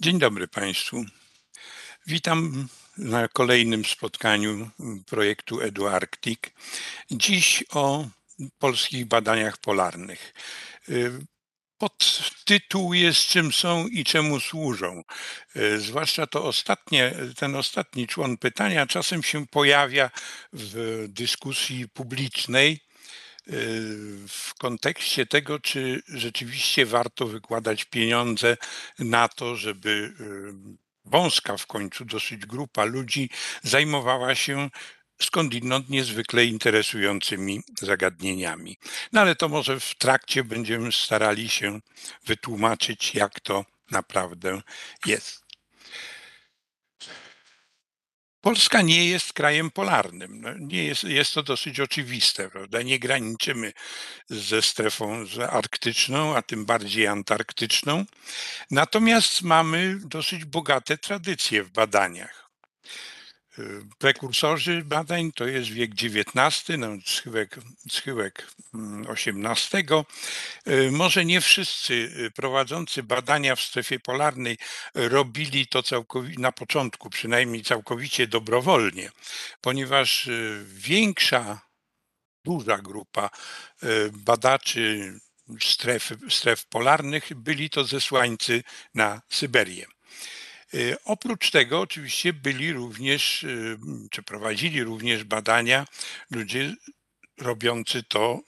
Dzień dobry Państwu. Witam na kolejnym spotkaniu projektu EduArctic. Dziś o polskich badaniach polarnych. Pod tytuł jest czym są i czemu służą. Zwłaszcza to ostatnie, ten ostatni człon pytania czasem się pojawia w dyskusji publicznej w kontekście tego, czy rzeczywiście warto wykładać pieniądze na to, żeby wąska w końcu dosyć grupa ludzi zajmowała się skądinąd niezwykle interesującymi zagadnieniami. No ale to może w trakcie będziemy starali się wytłumaczyć, jak to naprawdę jest. Polska nie jest krajem polarnym. No, nie jest, jest to dosyć oczywiste, prawda? Nie graniczymy ze strefą z arktyczną, a tym bardziej antarktyczną. Natomiast mamy dosyć bogate tradycje w badaniach. Prekursorzy badań to jest wiek XIX, no, schyłek, schyłek XVIII. Mm, y, może nie wszyscy y, prowadzący badania w strefie polarnej robili to całkowicie, na początku przynajmniej całkowicie dobrowolnie, ponieważ y, większa, duża grupa badaczy stref, stref polarnych byli to zesłańcy na Syberię. Y, oprócz tego oczywiście byli również, y, czy prowadzili również badania ludzie robiący to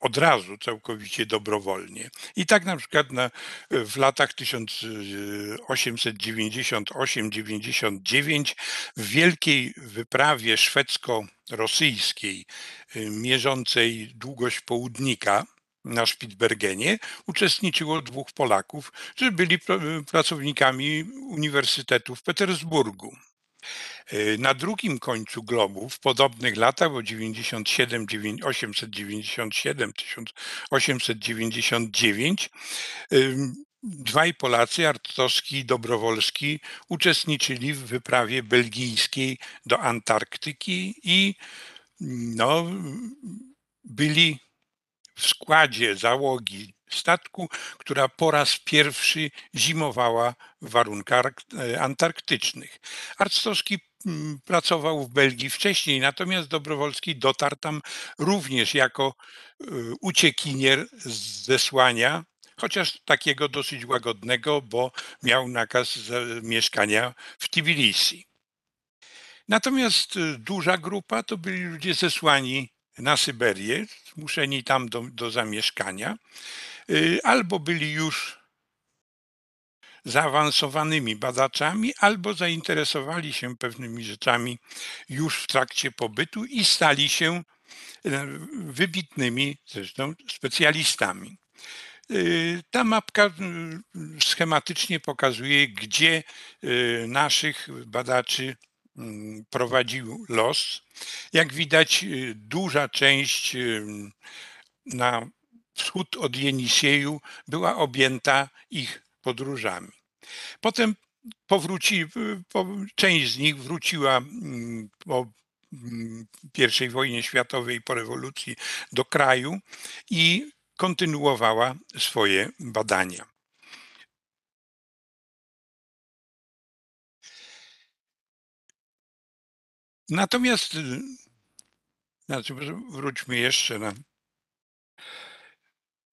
od razu całkowicie dobrowolnie. I tak na przykład na, w latach 1898-99 w wielkiej wyprawie szwedzko-rosyjskiej y, mierzącej długość południka na Spitsbergenie uczestniczyło dwóch Polaków, którzy byli pracownikami Uniwersytetu w Petersburgu. E, na drugim końcu globu w podobnych latach, bo 1897, 897, 1899, dwaj Polacy, Artowski i Dobrowolski, uczestniczyli w wyprawie belgijskiej do Antarktyki i no, byli w składzie załogi statku, która po raz pierwszy zimowała w warunkach e, antarktycznych. Arctowski mm, pracował w Belgii wcześniej, natomiast Dobrowolski dotarł tam również jako e, uciekinier z zesłania, chociaż takiego dosyć łagodnego, bo miał nakaz e, mieszkania w Tbilisi. Natomiast duża grupa to byli ludzie zesłani na Syberię, zmuszeni tam do, do zamieszkania, y, albo byli już zaawansowanymi badaczami, albo zainteresowali się pewnymi rzeczami już w trakcie pobytu i stali się y, wybitnymi zresztą specjalistami. Y, ta mapka schematycznie pokazuje, gdzie naszych badaczy Mm, prowadził los. Jak widać, y, duża część y, na wschód od Jenisieju była objęta ich podróżami. Potem powróci, y, po, część z nich wróciła mm, po mm, I wojnie światowej, po rewolucji do kraju i kontynuowała swoje badania. Natomiast, znaczy wróćmy jeszcze na.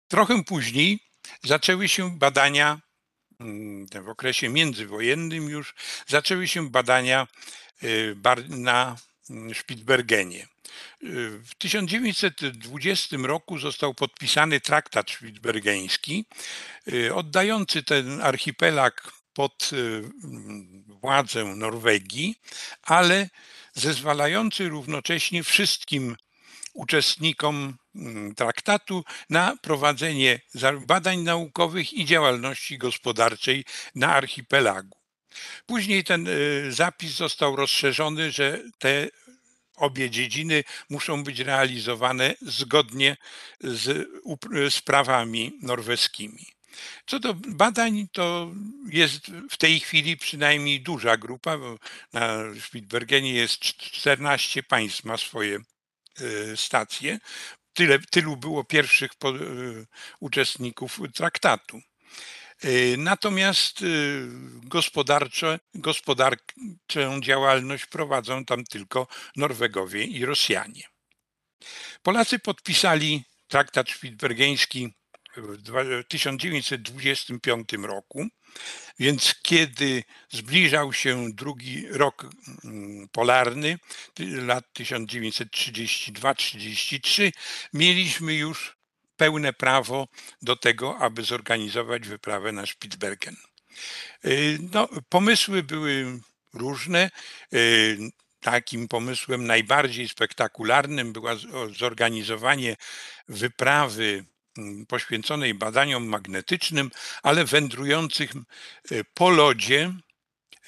Trochę później zaczęły się badania, mm, w okresie międzywojennym już, zaczęły się badania y, na mm, Spitsbergenie. Y, w 1920 roku został podpisany traktat Spitsbergeński, oddający ten archipelag pod mm, władzę Norwegii, ale zezwalający równocześnie wszystkim uczestnikom mm, traktatu na prowadzenie badań naukowych i działalności gospodarczej na archipelagu. Później ten y, zapis został rozszerzony, że te obie dziedziny muszą być realizowane zgodnie z, z prawami norweskimi. Co do badań, to jest w tej chwili przynajmniej duża grupa, bo na Spitsbergenie jest 14 państw, ma swoje y, stacje. Tyle, tylu było pierwszych y, uczestników traktatu. Y, natomiast gospodarczo, gospodarczą działalność prowadzą tam tylko Norwegowie i Rosjanie. Polacy podpisali traktat szpitbergeński w 1925 roku, więc kiedy zbliżał się drugi rok mm, polarny, lat 1932-33, mieliśmy już pełne prawo do tego, aby zorganizować wyprawę na Spitsbergen. Y, no, pomysły były różne. Y, takim pomysłem najbardziej spektakularnym było zorganizowanie wyprawy Mm, poświęconej badaniom magnetycznym, ale wędrujących y, po lodzie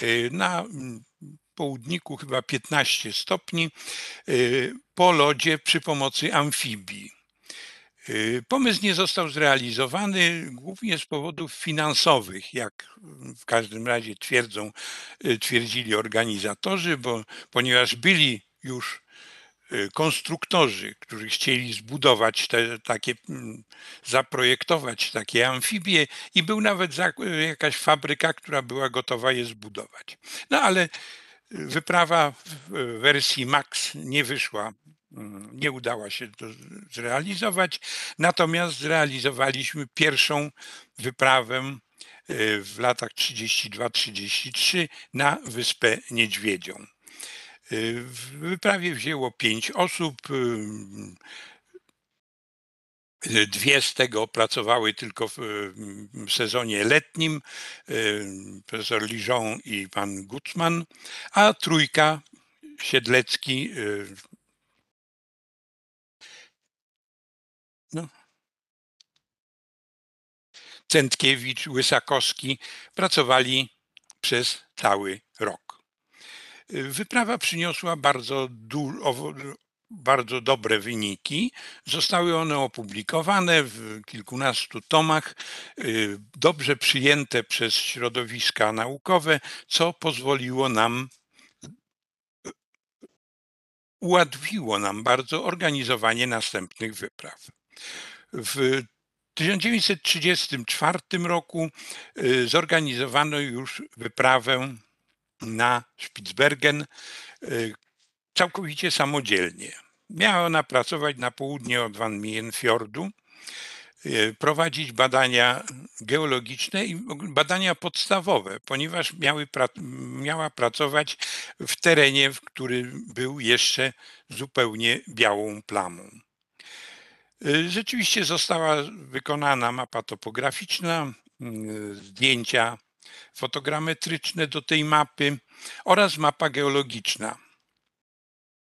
y, na mm, południku chyba 15 stopni y, po lodzie przy pomocy amfibii. Pomysł nie został zrealizowany głównie z powodów finansowych, jak w każdym razie twierdzą, twierdzili organizatorzy, bo ponieważ byli już Y, konstruktorzy, którzy chcieli zbudować te, takie, mm, zaprojektować takie amfibie i był nawet y, jakaś fabryka, która była gotowa je zbudować. No ale y, wyprawa w wersji MAX nie wyszła, mm, nie udało się to zrealizować, natomiast zrealizowaliśmy pierwszą wyprawę w latach 32-33 na Wyspę Niedźwiedzią. W wyprawie wzięło pięć osób. Dwie z tego pracowały tylko w sezonie letnim, y, profesor Lijon i pan Gutzman, a trójka Siedlecki. Y, no. Centkiewicz, Łysakowski pracowali przez cały rok. Wyprawa przyniosła bardzo, du- bardzo dobre wyniki. Zostały one opublikowane w kilkunastu tomach, y, dobrze przyjęte przez środowiska naukowe, co pozwoliło nam ułatwiło nam bardzo organizowanie następnych wypraw. W 1934 roku y, zorganizowano już wyprawę na Spitsbergen y, całkowicie samodzielnie. Miała ona pracować na południe od Van Mienfjordu, y, prowadzić badania geologiczne i badania podstawowe, ponieważ miały, miała pracować w terenie, w który był jeszcze zupełnie białą plamą. Y, rzeczywiście została wykonana mapa topograficzna, zdjęcia fotogrametryczne do tej mapy oraz mapa geologiczna.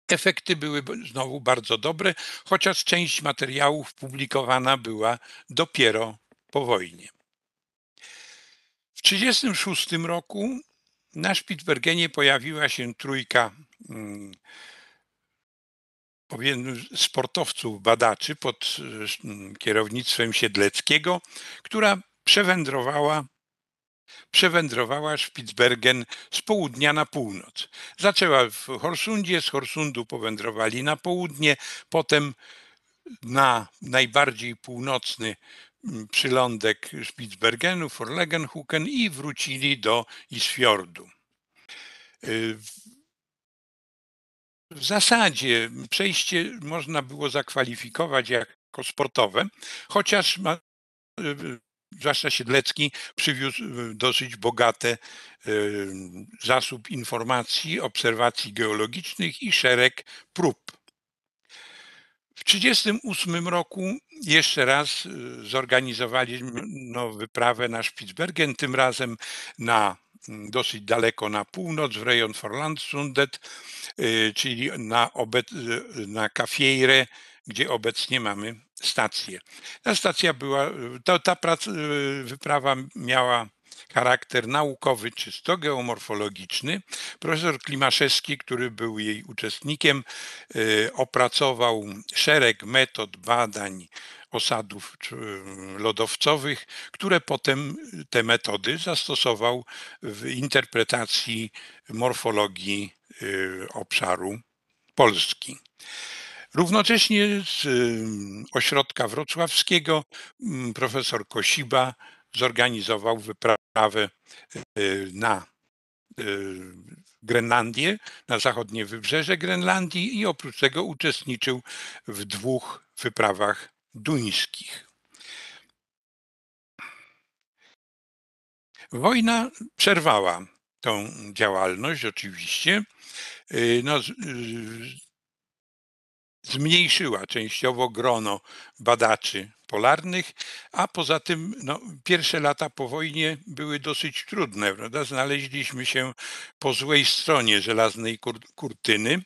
Efekty były znowu bardzo dobre, chociaż część materiałów publikowana była dopiero po wojnie. W 1936 roku na Spitsbergenie pojawiła się trójka mm, sportowców, badaczy pod mm, kierownictwem Siedleckiego, która przewędrowała przewędrowała Spitsbergen z południa na północ. Zaczęła w Horsundzie, z Horsundu powędrowali na południe, potem na najbardziej północny mm, przylądek Spitsbergenu, Forlegenhuken i wrócili do Isfjordu. Y, w zasadzie przejście można było zakwalifikować jako sportowe, chociaż y, zwłaszcza Siedlecki, przywiózł y, dosyć bogaty zasób informacji, obserwacji geologicznych i szereg prób. W 1938 roku jeszcze raz y, zorganizowaliśmy wyprawę na Spitsbergen, tym razem na mm, dosyć daleko na północ, w rejon Forlandsundet, y, czyli na, obec, na gdzie obecnie mamy stację. Ta stacja była, to, ta prac, y, wyprawa miała charakter naukowy czysto geomorfologiczny. Profesor Klimaszewski, który był jej uczestnikiem, y, opracował szereg metod badań osadów y, lodowcowych, które potem te metody zastosował w interpretacji morfologii obszaru Polski. Równocześnie z y, ośrodka wrocławskiego mm, profesor Kosiba zorganizował wyprawę y, na y, Grenlandię, na zachodnie wybrzeże Grenlandii i oprócz tego uczestniczył w dwóch wyprawach duńskich. Wojna przerwała tą działalność oczywiście. No, zmniejszyła częściowo grono badaczy polarnych, a poza tym no, pierwsze lata po wojnie były dosyć trudne. Prawda? Znaleźliśmy się po złej stronie żelaznej kurtyny,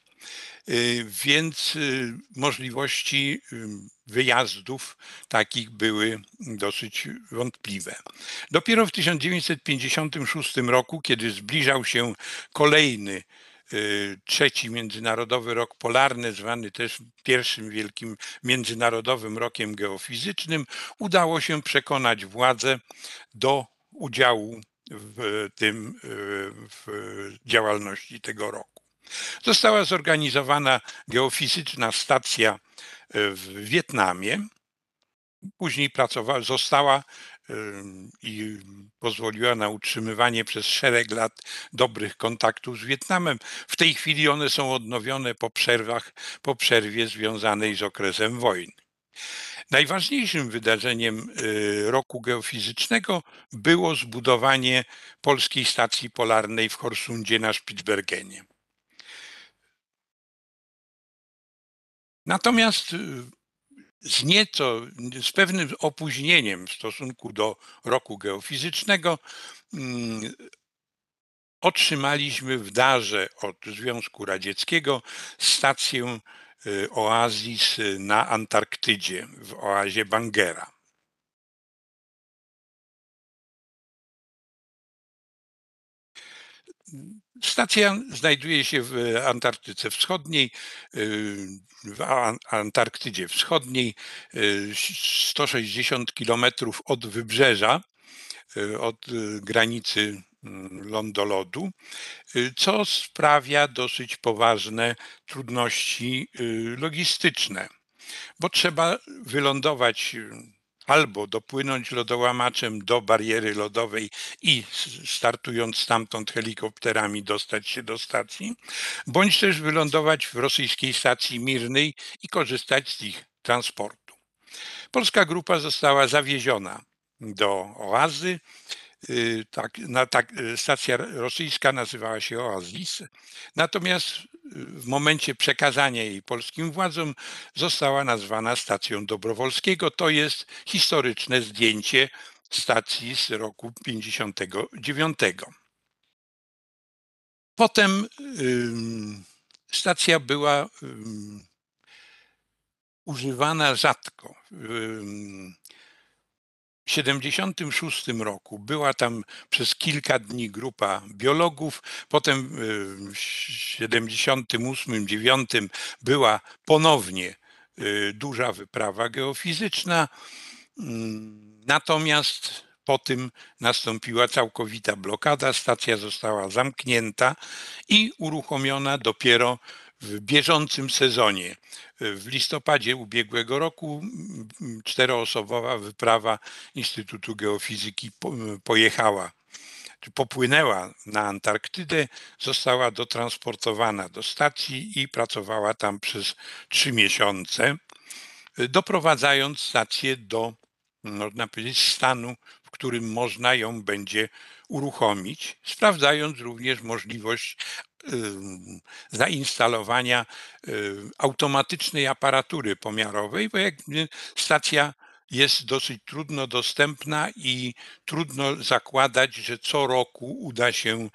y, więc y, możliwości y, wyjazdów takich były dosyć wątpliwe. Dopiero w 1956 roku, kiedy zbliżał się kolejny Y, trzeci Międzynarodowy Rok Polarny, zwany też pierwszym wielkim Międzynarodowym Rokiem Geofizycznym, udało się przekonać władze do udziału w tym y, w działalności tego roku. Została zorganizowana geofizyczna stacja y, w Wietnamie. Później pracowała, została i pozwoliła na utrzymywanie przez szereg lat dobrych kontaktów z Wietnamem. W tej chwili one są odnowione po przerwach, po przerwie związanej z okresem wojny. Najważniejszym wydarzeniem y, roku geofizycznego było zbudowanie polskiej stacji polarnej w Horsundzie na Spitsbergenie. Natomiast y, z nieco, z pewnym opóźnieniem w stosunku do roku geofizycznego mm, otrzymaliśmy w darze od Związku Radzieckiego stację y, Oazis na Antarktydzie, w oazie Bangera. Stacja znajduje się w Antarktyce Wschodniej, y, w Antarktydzie Wschodniej, 160 y, km od wybrzeża, y, od granicy mm, lądolodu, co sprawia dosyć poważne trudności logistyczne, bo trzeba wylądować albo dopłynąć lodołamaczem do bariery lodowej i startując stamtąd helikopterami dostać się do stacji, bądź też wylądować w rosyjskiej stacji Mirnej i korzystać z ich transportu. Polska grupa została zawieziona do oazy, Y, tak, na, tak, y, stacja rosyjska nazywała się Oazis. Natomiast y, w momencie przekazania jej polskim władzom została nazwana stacją Dobrowolskiego. To jest historyczne zdjęcie stacji z roku 59. Potem stacja była używana rzadko. 1976 roku była tam przez kilka dni grupa biologów, potem y, w 1978-1979 była ponownie y, duża wyprawa geofizyczna, mm, natomiast po tym nastąpiła całkowita blokada, stacja została zamknięta i uruchomiona dopiero w bieżącym sezonie. W listopadzie ubiegłego roku czteroosobowa wyprawa Instytutu Geofizyki pojechała popłynęła na Antarktydę, została dotransportowana do stacji i pracowała tam przez trzy miesiące, doprowadzając stację do, można powiedzieć, stanu, w którym można ją będzie uruchomić, sprawdzając również możliwość zainstalowania y, automatycznej aparatury pomiarowej, bo jak stacja jest dosyć trudno dostępna i trudno zakładać, że co roku uda się y,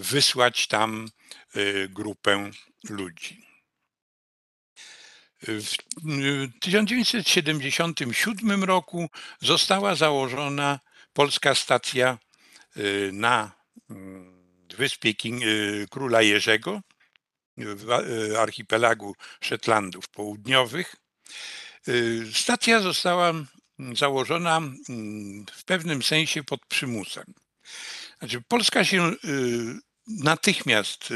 wysłać tam y, grupę ludzi. W 1977 roku została założona Polska Stacja na mm, wyspie King, y, króla Jerzego y, w y, archipelagu Szetlandów Południowych. Stacja została mm, założona mm, w pewnym sensie pod przymusem. Znaczy, Polska się natychmiast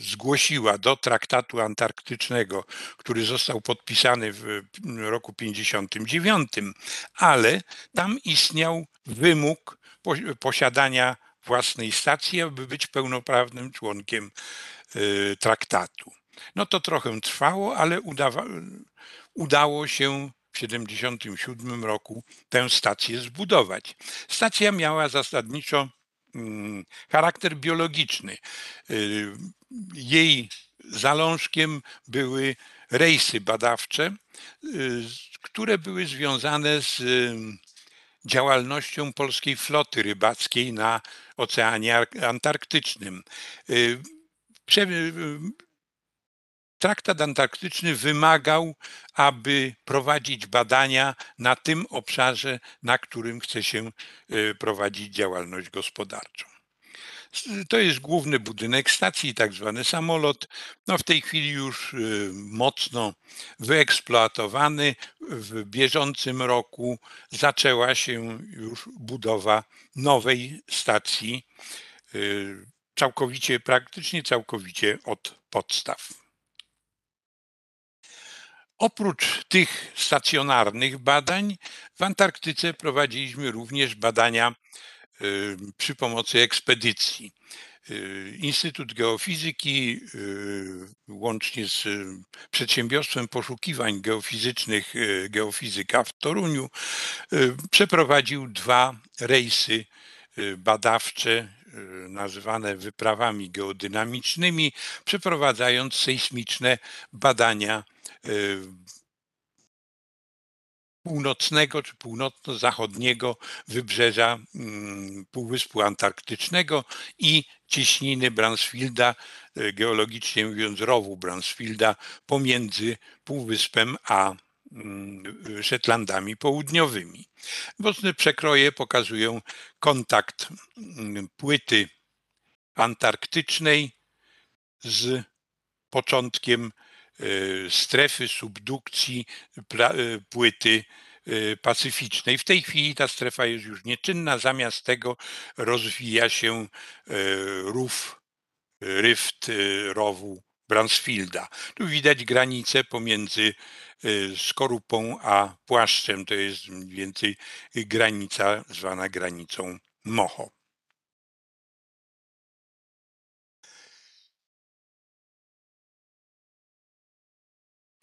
zgłosiła do traktatu antarktycznego, który został podpisany w mm, roku 1959, ale tam istniał wymóg posiadania własnej stacji, aby być pełnoprawnym członkiem y, traktatu. No to trochę trwało, ale udało się w 1977 roku tę stację zbudować. Stacja miała zasadniczo mm, charakter biologiczny. Y, jej zalążkiem były rejsy badawcze, y, które były związane z działalnością polskiej floty rybackiej na Oceanie Antarktycznym. Y, y, traktat antarktyczny wymagał, aby prowadzić badania na tym obszarze, na którym chce się y, prowadzić działalność gospodarczą. To jest główny budynek stacji, tak zwany samolot. No w tej chwili już y, mocno wyeksploatowany. W bieżącym roku zaczęła się już budowa nowej stacji, y, całkowicie, praktycznie całkowicie od podstaw. Oprócz tych stacjonarnych badań, w Antarktyce prowadziliśmy również badania Y, przy pomocy ekspedycji. Y, Instytut Geofizyki, y, łącznie z Przedsiębiorstwem Poszukiwań Geofizycznych Geofizyka w Toruniu, przeprowadził dwa rejsy badawcze nazywane wyprawami geodynamicznymi, przeprowadzając sejsmiczne badania północnego czy północno-zachodniego wybrzeża mm, Półwyspu Antarktycznego i ciśniny Bransfielda, e, geologicznie mówiąc rowu Bransfielda, pomiędzy Półwyspem a mm, Szetlandami Południowymi. Mocne przekroje pokazują kontakt mm, płyty antarktycznej z początkiem Y, strefy subdukcji y, płyty y, pacyficznej. W tej chwili ta strefa jest już nieczynna, zamiast tego rozwija się rów, ryft rowu Bransfielda. Tu widać granicę pomiędzy skorupą a płaszczem, to jest mniej więcej granica zwana granicą Moho.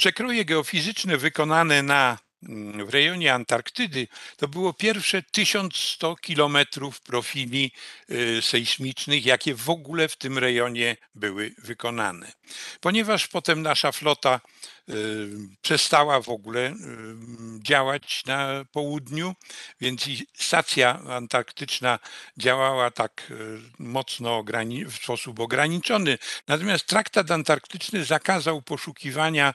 Przekroje geofizyczne wykonane na, mm, w rejonie Antarktydy to było pierwsze 1100 kilometrów profili y, sejsmicznych, jakie w ogóle w tym rejonie były wykonane. Ponieważ potem nasza flota Y, przestała w ogóle y, działać na południu, więc i stacja antarktyczna działała tak y, mocno w sposób ograniczony. Natomiast traktat antarktyczny zakazał poszukiwania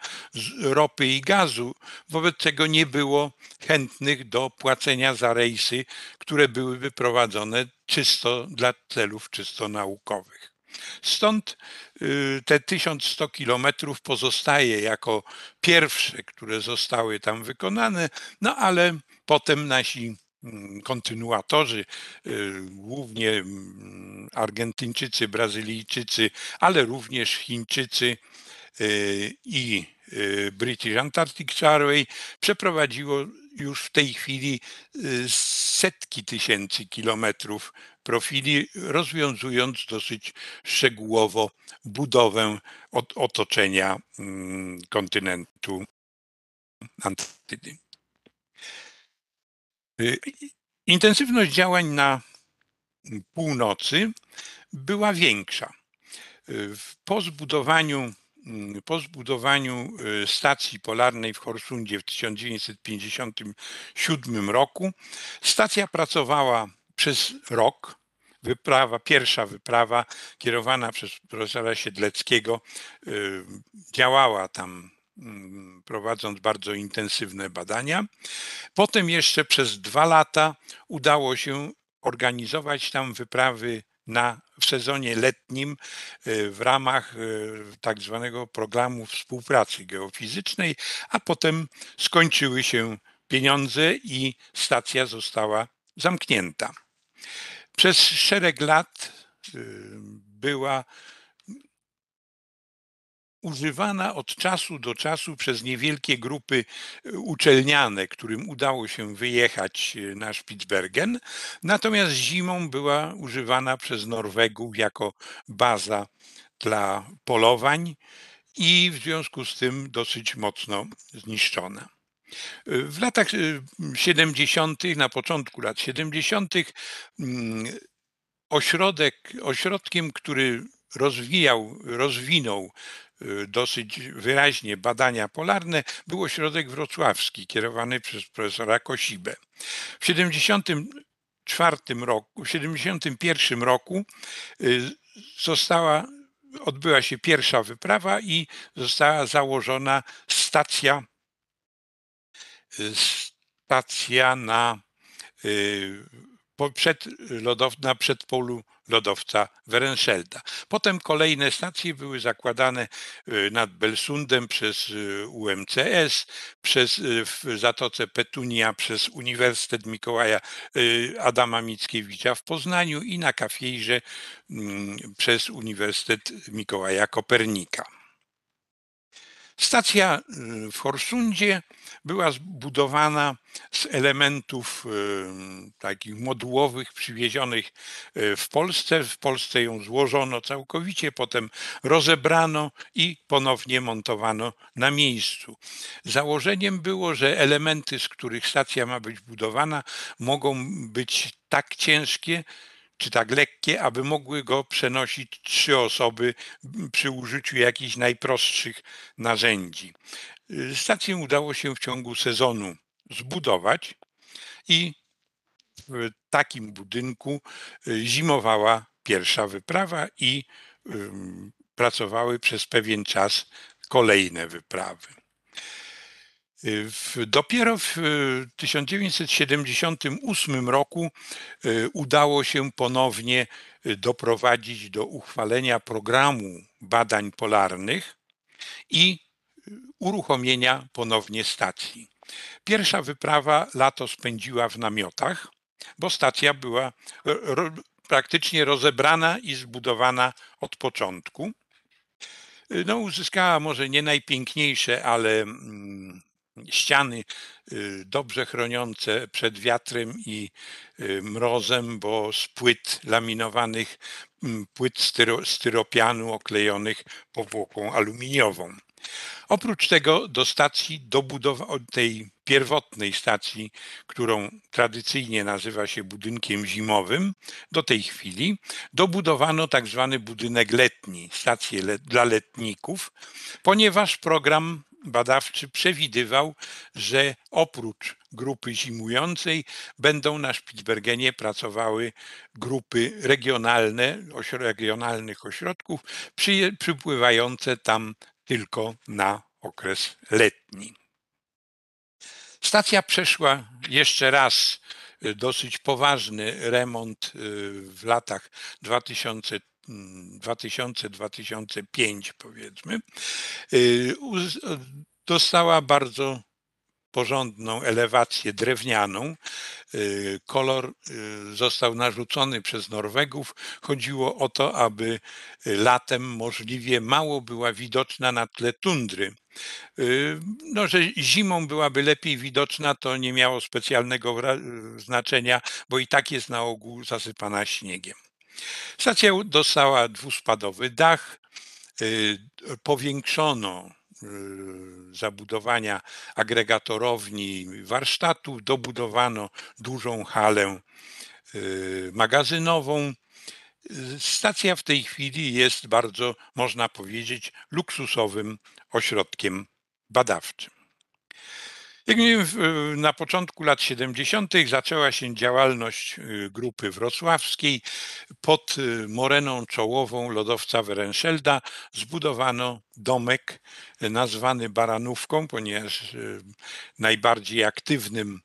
ropy i gazu, wobec czego nie było chętnych do płacenia za rejsy, które byłyby prowadzone czysto dla celów czysto naukowych. Stąd y, te 1100 kilometrów pozostaje jako pierwsze, które zostały tam wykonane, no ale potem nasi mm, kontynuatorzy, y, głównie mm, Argentyńczycy, Brazylijczycy, ale również Chińczycy y, i British Antarctic Railway przeprowadziło już w tej chwili setki tysięcy kilometrów profili, rozwiązując dosyć szczegółowo budowę otoczenia mm, kontynentu Antarktydy. Y, intensywność działań na północy była większa. Y, po zbudowaniu, mm, po zbudowaniu y, stacji polarnej w Horsundzie w 1957 roku stacja pracowała przez rok wyprawa, pierwsza wyprawa kierowana przez profesora Siedleckiego y, działała tam mm, prowadząc bardzo intensywne badania. Potem jeszcze przez dwa lata udało się organizować tam wyprawy na, w sezonie letnim y, w ramach y, tak zwanego programu współpracy geofizycznej, a potem skończyły się pieniądze i stacja została zamknięta. Przez szereg lat y, była używana od czasu do czasu przez niewielkie grupy y, uczelniane, którym udało się wyjechać y, na Spitsbergen, natomiast zimą była używana przez Norwegów jako baza dla polowań i w związku z tym dosyć mocno zniszczona. W latach 70., y, na początku lat 70., mm, ośrodek, ośrodkiem, który rozwijał, rozwinął y, dosyć wyraźnie badania polarne był ośrodek wrocławski kierowany przez profesora Kosibę. W 74 roku, w 71 roku y, została odbyła się pierwsza wyprawa i została założona stacja stacja na, y, przed lodow, na przedpolu lodowca Werenschelda. Potem kolejne stacje były zakładane y, nad Belsundem przez y, UMCS, przez w Zatoce Petunia, przez Uniwersytet Mikołaja Adama Mickiewicza w Poznaniu i na Kafierze mm, przez Uniwersytet Mikołaja Kopernika. Stacja y, w Horsundzie była zbudowana z elementów y, takich modułowych przywiezionych y, w Polsce. W Polsce ją złożono całkowicie, potem rozebrano i ponownie montowano na miejscu. Założeniem było, że elementy, z których stacja ma być budowana, mogą być tak ciężkie, czy tak lekkie, aby mogły go przenosić trzy osoby przy użyciu jakichś najprostszych narzędzi. Y, stację udało się w ciągu sezonu zbudować i w takim budynku y, zimowała pierwsza wyprawa i pracowały przez pewien czas kolejne wyprawy. Dopiero w 1978 e, roku e, udało się ponownie e, doprowadzić do uchwalenia programu badań polarnych i uruchomienia ponownie stacji. Pierwsza wyprawa lato spędziła w namiotach, bo stacja była ro, praktycznie rozebrana i zbudowana od początku. No, uzyskała może nie najpiękniejsze, ale mm, ściany y, dobrze chroniące przed wiatrem i y, mrozem, bo z płyt laminowanych, mm, płyt styro, styropianu oklejonych powłoką aluminiową. Oprócz tego do stacji dobudowa- tej pierwotnej stacji, którą tradycyjnie nazywa się budynkiem zimowym, do tej chwili dobudowano tak zwany budynek letni, stację le- dla letników, ponieważ program badawczy przewidywał, że oprócz grupy zimującej będą na Spitsbergenie pracowały grupy regionalne, regionalnych ośrodków, przypływające tam tylko na okres letni. Stacja przeszła jeszcze raz e, dosyć poważny remont e, w latach 2003 2000-2005 powiedzmy, y, dostała bardzo porządną elewację drewnianą. Y, kolor y, został narzucony przez Norwegów. Chodziło o to, aby latem możliwie mało była widoczna na tle tundry. No, że zimą byłaby lepiej widoczna, to nie miało specjalnego znaczenia, bo i tak jest na ogół zasypana śniegiem. Stacja dostała dwuspadowy dach, y, powiększono y, zabudowania agregatorowni warsztatów, dobudowano dużą halę y, magazynową. Stacja w tej chwili jest bardzo, można powiedzieć, luksusowym ośrodkiem badawczym. Jak mówiłem, na początku lat 70. zaczęła się działalność y, grupy wrocławskiej. Pod y, moreną czołową lodowca Werenschelda zbudowano domek y, nazwany Baranówką, ponieważ najbardziej aktywnym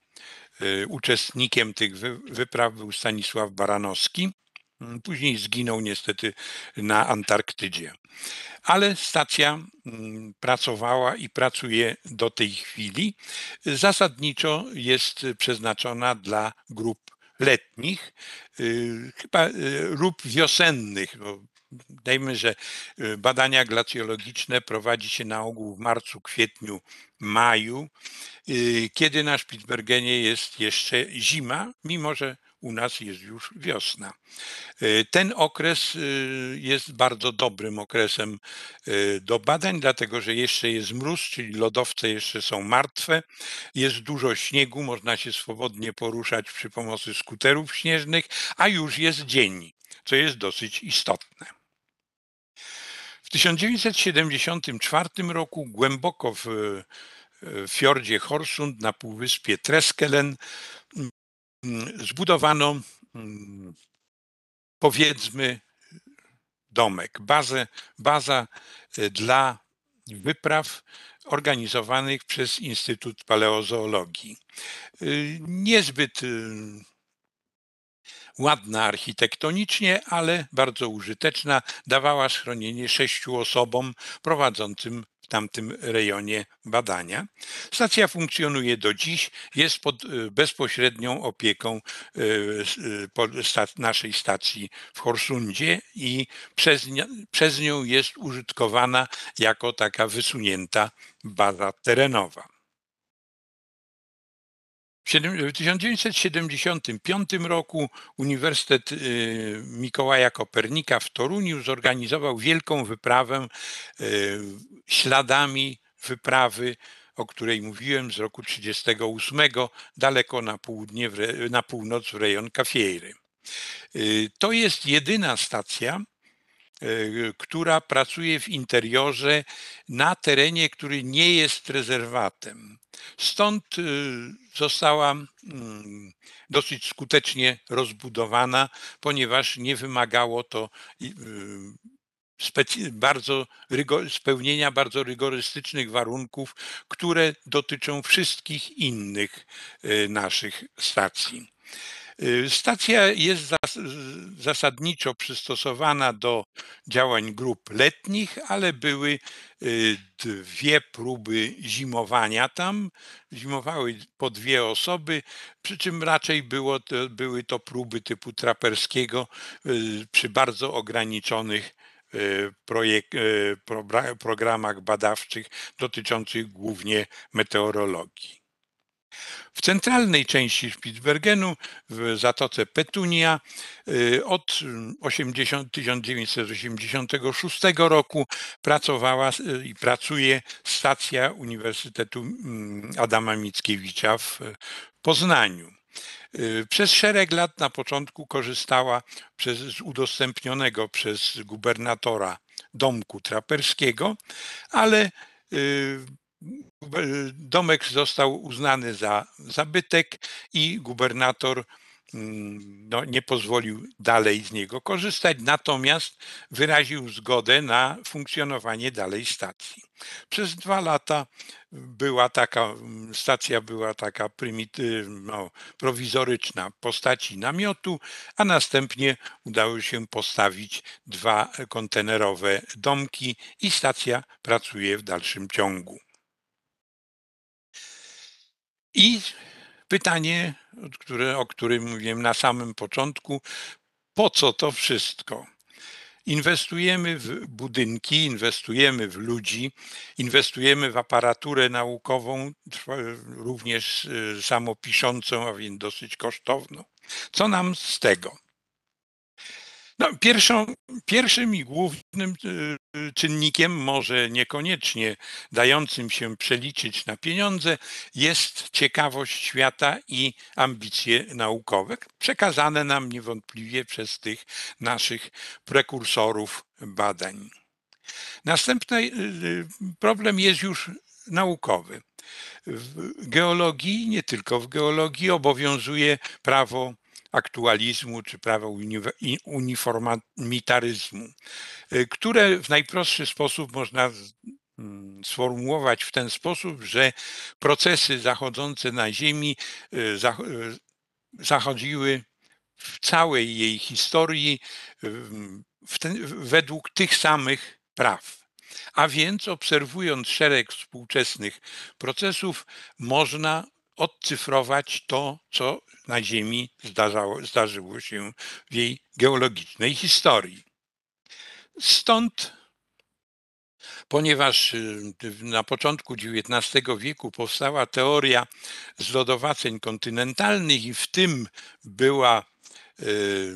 uczestnikiem tych wypraw był Stanisław Baranowski. Mm, później zginął niestety na Antarktydzie. Ale stacja mm, pracowała i pracuje do tej chwili. Zasadniczo jest przeznaczona dla grup letnich, y, chyba lub y, wiosennych. No, dajmy, że y, badania glacjologiczne prowadzi się na ogół w marcu, kwietniu, maju, kiedy na Spitsbergenie jest jeszcze zima, mimo że u nas jest już wiosna. E, ten okres e, jest bardzo dobrym okresem e, do badań, dlatego że jeszcze jest mróz, czyli lodowce jeszcze są martwe, jest dużo śniegu, można się swobodnie poruszać przy pomocy skuterów śnieżnych, a już jest dzień, co jest dosyć istotne. W 1974 roku głęboko w w fiordzie Horsund na półwyspie Treskelen Mm, zbudowano mm, powiedzmy domek, bazę, baza y, dla wypraw organizowanych przez Instytut Paleozoologii. Y, niezbyt y, ładna architektonicznie, ale bardzo użyteczna, dawała schronienie sześciu osobom prowadzącym tamtym rejonie badania. Stacja funkcjonuje do dziś, jest pod y, bezpośrednią opieką y, y, naszej stacji w Horsundzie i przez, przez nią jest użytkowana jako taka wysunięta baza terenowa. W 1975 roku Uniwersytet y, Mikołaja Kopernika w Toruniu zorganizował wielką wyprawę y, śladami wyprawy, o której mówiłem, z roku 1938 daleko na, południe, na północ w rejon Kafiery. Y, to jest jedyna stacja, która pracuje w interiorze na terenie, który nie jest rezerwatem. Stąd została mm, dosyć skutecznie rozbudowana, ponieważ nie wymagało to y, y, bardzo spełnienia bardzo rygorystycznych warunków, które dotyczą wszystkich innych y, naszych stacji. Y, stacja jest zasadniczo przystosowana do działań grup letnich, ale były y, dwie próby zimowania tam. Zimowały po dwie osoby, przy czym raczej było to, były to próby typu traperskiego y, przy bardzo ograniczonych projekt, programach badawczych dotyczących głównie meteorologii. W centralnej części Spitsbergenu, w zatoce Petunia, y, od 80, mm, 1986 roku pracowała y, i pracuje stacja Uniwersytetu mm, Adama Mickiewicza w y, Poznaniu. Przez szereg lat na początku korzystała przez, z udostępnionego przez gubernatora domku traperskiego, ale Y, domek został uznany za zabytek i gubernator mm, no, nie pozwolił dalej z niego korzystać, natomiast wyraził zgodę na funkcjonowanie dalej stacji. Przez dwa lata była taka, mm, stacja była taka prymitywna, no, prowizoryczna w postaci namiotu, a następnie udało się postawić dwa kontenerowe domki i stacja pracuje w dalszym ciągu. I pytanie, które, o którym mówiłem na samym początku, po co to wszystko? Inwestujemy w budynki, inwestujemy w ludzi, inwestujemy w aparaturę naukową, również y, samopiszącą, a więc dosyć kosztowną. Co nam z tego? No, pierwszą, pierwszym i głównym y, y, czynnikiem, może niekoniecznie dającym się przeliczyć na pieniądze, jest ciekawość świata i ambicje naukowe, przekazane nam niewątpliwie przez tych naszych prekursorów badań. Następny y, problem jest już naukowy. W geologii, nie tylko w geologii, obowiązuje prawo aktualizmu czy prawa uniformitaryzmu, y, które w najprostszy sposób można mm, sformułować w ten sposób, że procesy zachodzące na Ziemi y, y, zachodziły w całej jej historii ten, według tych samych praw. A więc obserwując szereg współczesnych procesów, można odcyfrować to, co na Ziemi zdarzało, zdarzyło się w jej geologicznej historii. Stąd, ponieważ y, na początku XIX wieku powstała teoria zlodowaceń kontynentalnych i w tym była y,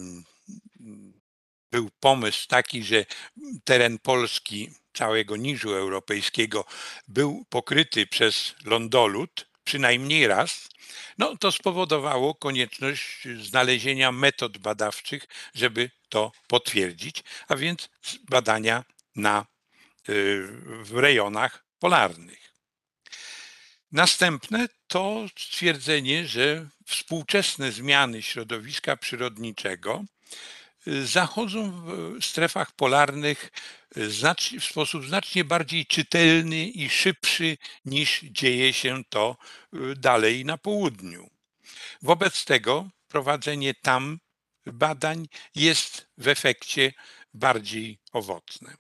był pomysł taki, że teren Polski, całego niżu europejskiego, był pokryty przez lądolud, przynajmniej raz, no to spowodowało konieczność znalezienia metod badawczych, żeby to potwierdzić, a więc badania na, y, w rejonach polarnych. Następne to stwierdzenie, że współczesne zmiany środowiska przyrodniczego zachodzą w strefach polarnych y, w sposób znacznie bardziej czytelny i szybszy niż dzieje się to y, dalej na południu. Wobec tego prowadzenie tam badań jest w efekcie bardziej owocne.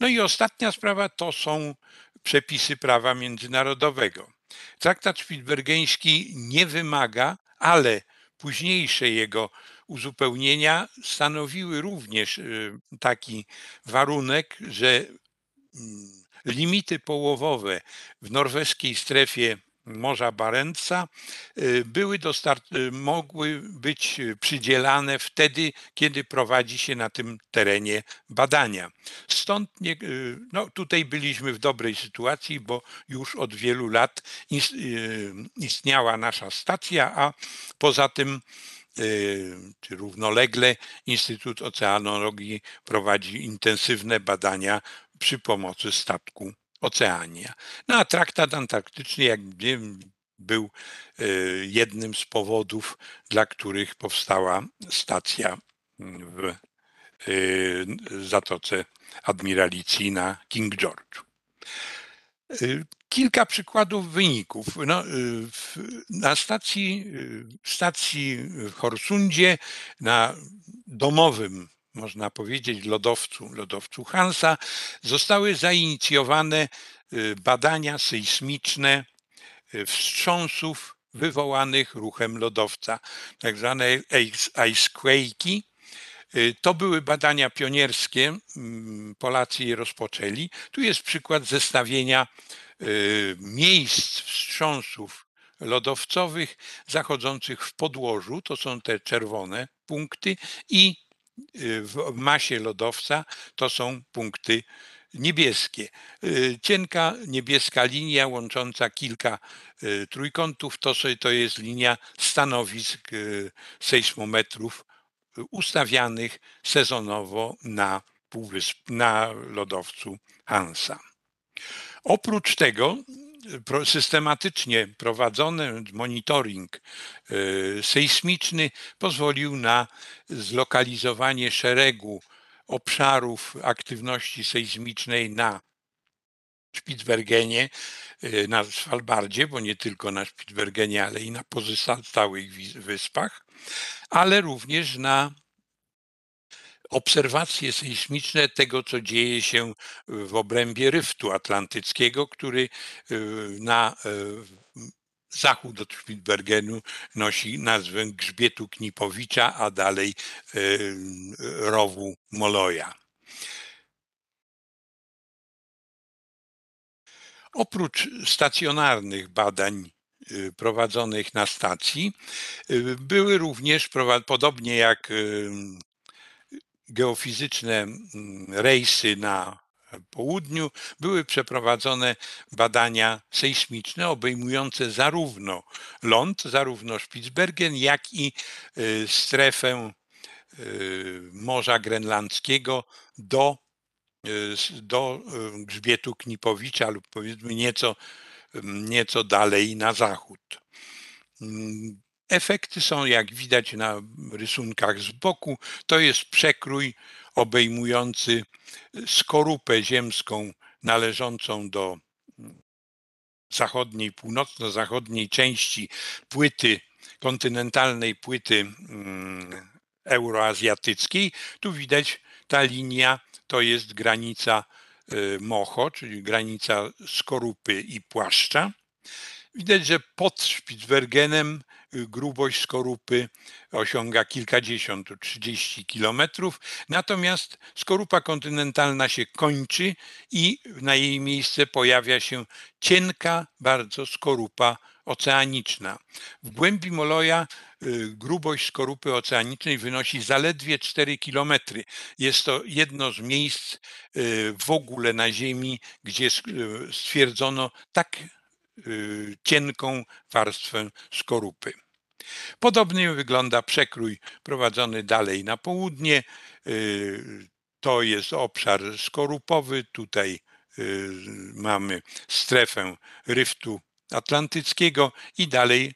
No i ostatnia sprawa to są przepisy prawa międzynarodowego. Traktat szpilbergeński nie wymaga, ale późniejsze jego uzupełnienia stanowiły również y, taki warunek, że mm, limity połowowe w norweskiej strefie Morza Barentsa y, były y, mogły być przydzielane wtedy, kiedy prowadzi się na tym terenie badania. Stąd nie, no, tutaj byliśmy w dobrej sytuacji, bo już od wielu lat istniała nasza stacja, a poza tym Y, czy równolegle Instytut Oceanologii prowadzi intensywne badania przy pomocy statku Oceania. No a traktat antarktyczny, jak był y, jednym z powodów, dla których powstała stacja w y, Zatoce Admiralicji na King George. Kilka przykładów wyników. No, y, na stacji, y, stacji w Horsundzie, na domowym, można powiedzieć, lodowcu, lodowcu Hansa, zostały zainicjowane y, badania sejsmiczne wstrząsów wywołanych ruchem lodowca, tak zwane icequake'i. To były badania pionierskie, mm, Polacy je rozpoczęli. Tu jest przykład zestawienia Y, miejsc wstrząsów lodowcowych zachodzących w podłożu, to są te czerwone punkty, i y, w masie lodowca to są punkty niebieskie. Y, cienka niebieska linia łącząca kilka trójkątów to, to jest linia stanowisk sejsmometrów ustawianych sezonowo na, półwysp- na lodowcu Hansa. Oprócz tego y, systematycznie prowadzony monitoring y, sejsmiczny pozwolił na zlokalizowanie szeregu obszarów aktywności sejsmicznej na Spitsbergenie, y, na Svalbardzie, bo nie tylko na Spitsbergenie, ale i na pozostałych wyspach, ale również na obserwacje sejsmiczne tego, co dzieje się y, w obrębie ryftu atlantyckiego, który y, na y, zachód od Spitsbergenu nosi nazwę grzbietu Knipowicza, a dalej rowu Moloja. Oprócz stacjonarnych badań prowadzonych na stacji były również, podobnie jak geofizyczne mm, rejsy na południu były przeprowadzone badania sejsmiczne obejmujące zarówno ląd, zarówno Spitsbergen, jak i y, strefę y, Morza Grenlandzkiego do, y, do grzbietu Knipowicza lub powiedzmy nieco, mm, nieco dalej na zachód. Mm, Efekty są, jak widać na rysunkach z boku, to jest przekrój obejmujący skorupę ziemską należącą do mm, zachodniej, północno-zachodniej części płyty, kontynentalnej płyty mm, euroazjatyckiej. Tu widać ta linia to jest granica y, mocho, czyli granica skorupy i płaszcza. Widać, że pod Spitsbergenem Y, grubość skorupy osiąga kilkadziesiąt, 30 kilometrów, natomiast skorupa kontynentalna się kończy i na jej miejsce pojawia się cienka bardzo skorupa oceaniczna. W głębi Moloja y, grubość skorupy oceanicznej wynosi zaledwie 4 km. Jest to jedno z miejsc y, w ogóle na Ziemi, gdzie stwierdzono tak Y, cienką warstwę skorupy. Podobnie wygląda przekrój prowadzony dalej na południe. Y, to jest obszar skorupowy. Tutaj y, mamy strefę ryftu atlantyckiego i dalej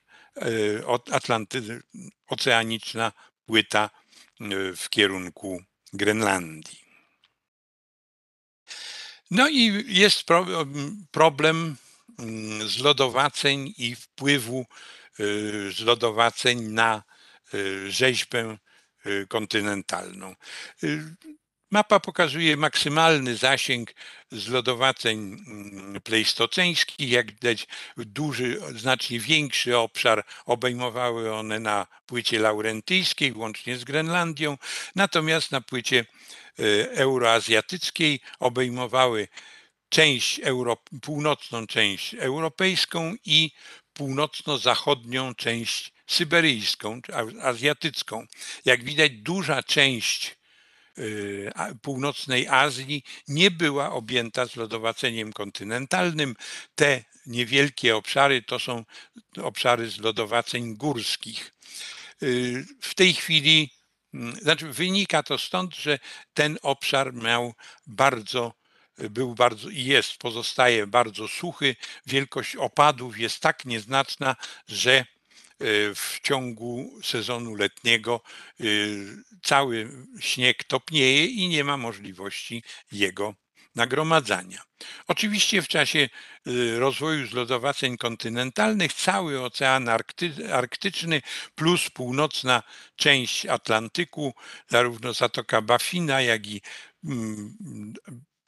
Atlanty, oceaniczna płyta w kierunku Grenlandii. No i jest problem Mm, zlodowaceń i wpływu y, zlodowaceń na y, rzeźbę y, kontynentalną. Mapa pokazuje maksymalny zasięg zlodowaceń mm, pleistoceńskich, jak widać duży, znacznie większy obszar obejmowały one na płycie laurentyjskiej, łącznie z Grenlandią, natomiast na płycie euroazjatyckiej obejmowały część północną część europejską i północno-zachodnią część syberyjską, azjatycką. Jak widać, duża część y, północnej Azji nie była objęta zlodowaceniem kontynentalnym. Te niewielkie obszary to są obszary zlodowaceń górskich. Y, w tej chwili, mm, znaczy wynika to stąd, że ten obszar miał bardzo był bardzo i jest, pozostaje bardzo suchy. Wielkość opadów jest tak nieznaczna, że e, w ciągu sezonu letniego e, cały śnieg topnieje i nie ma możliwości jego nagromadzania. Oczywiście w czasie e, rozwoju zlodowaceń kontynentalnych cały ocean Arkty arktyczny plus północna część Atlantyku, zarówno Zatoka Bafina, jak i mm,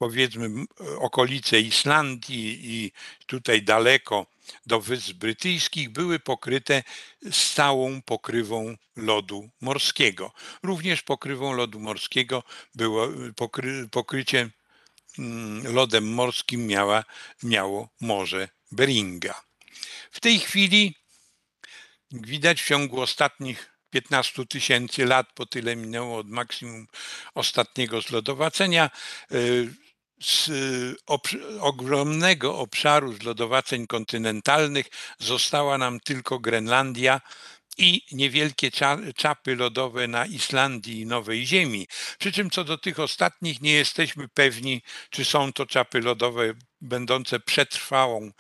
powiedzmy okolice Islandii i tutaj daleko do Wysp Brytyjskich były pokryte stałą pokrywą lodu morskiego. Również pokrywą lodu morskiego było pokry, pokrycie mm, lodem morskim miała, miało Morze Beringa. W tej chwili widać w ciągu ostatnich 15 tysięcy lat, po tyle minęło od maksimum ostatniego zlodowacenia, y, z ogromnego obszaru zlodowaceń kontynentalnych została nam tylko Grenlandia i niewielkie cza czapy lodowe na Islandii i Nowej Ziemi. Przy czym co do tych ostatnich nie jesteśmy pewni, czy są to czapy lodowe będące przetrwałą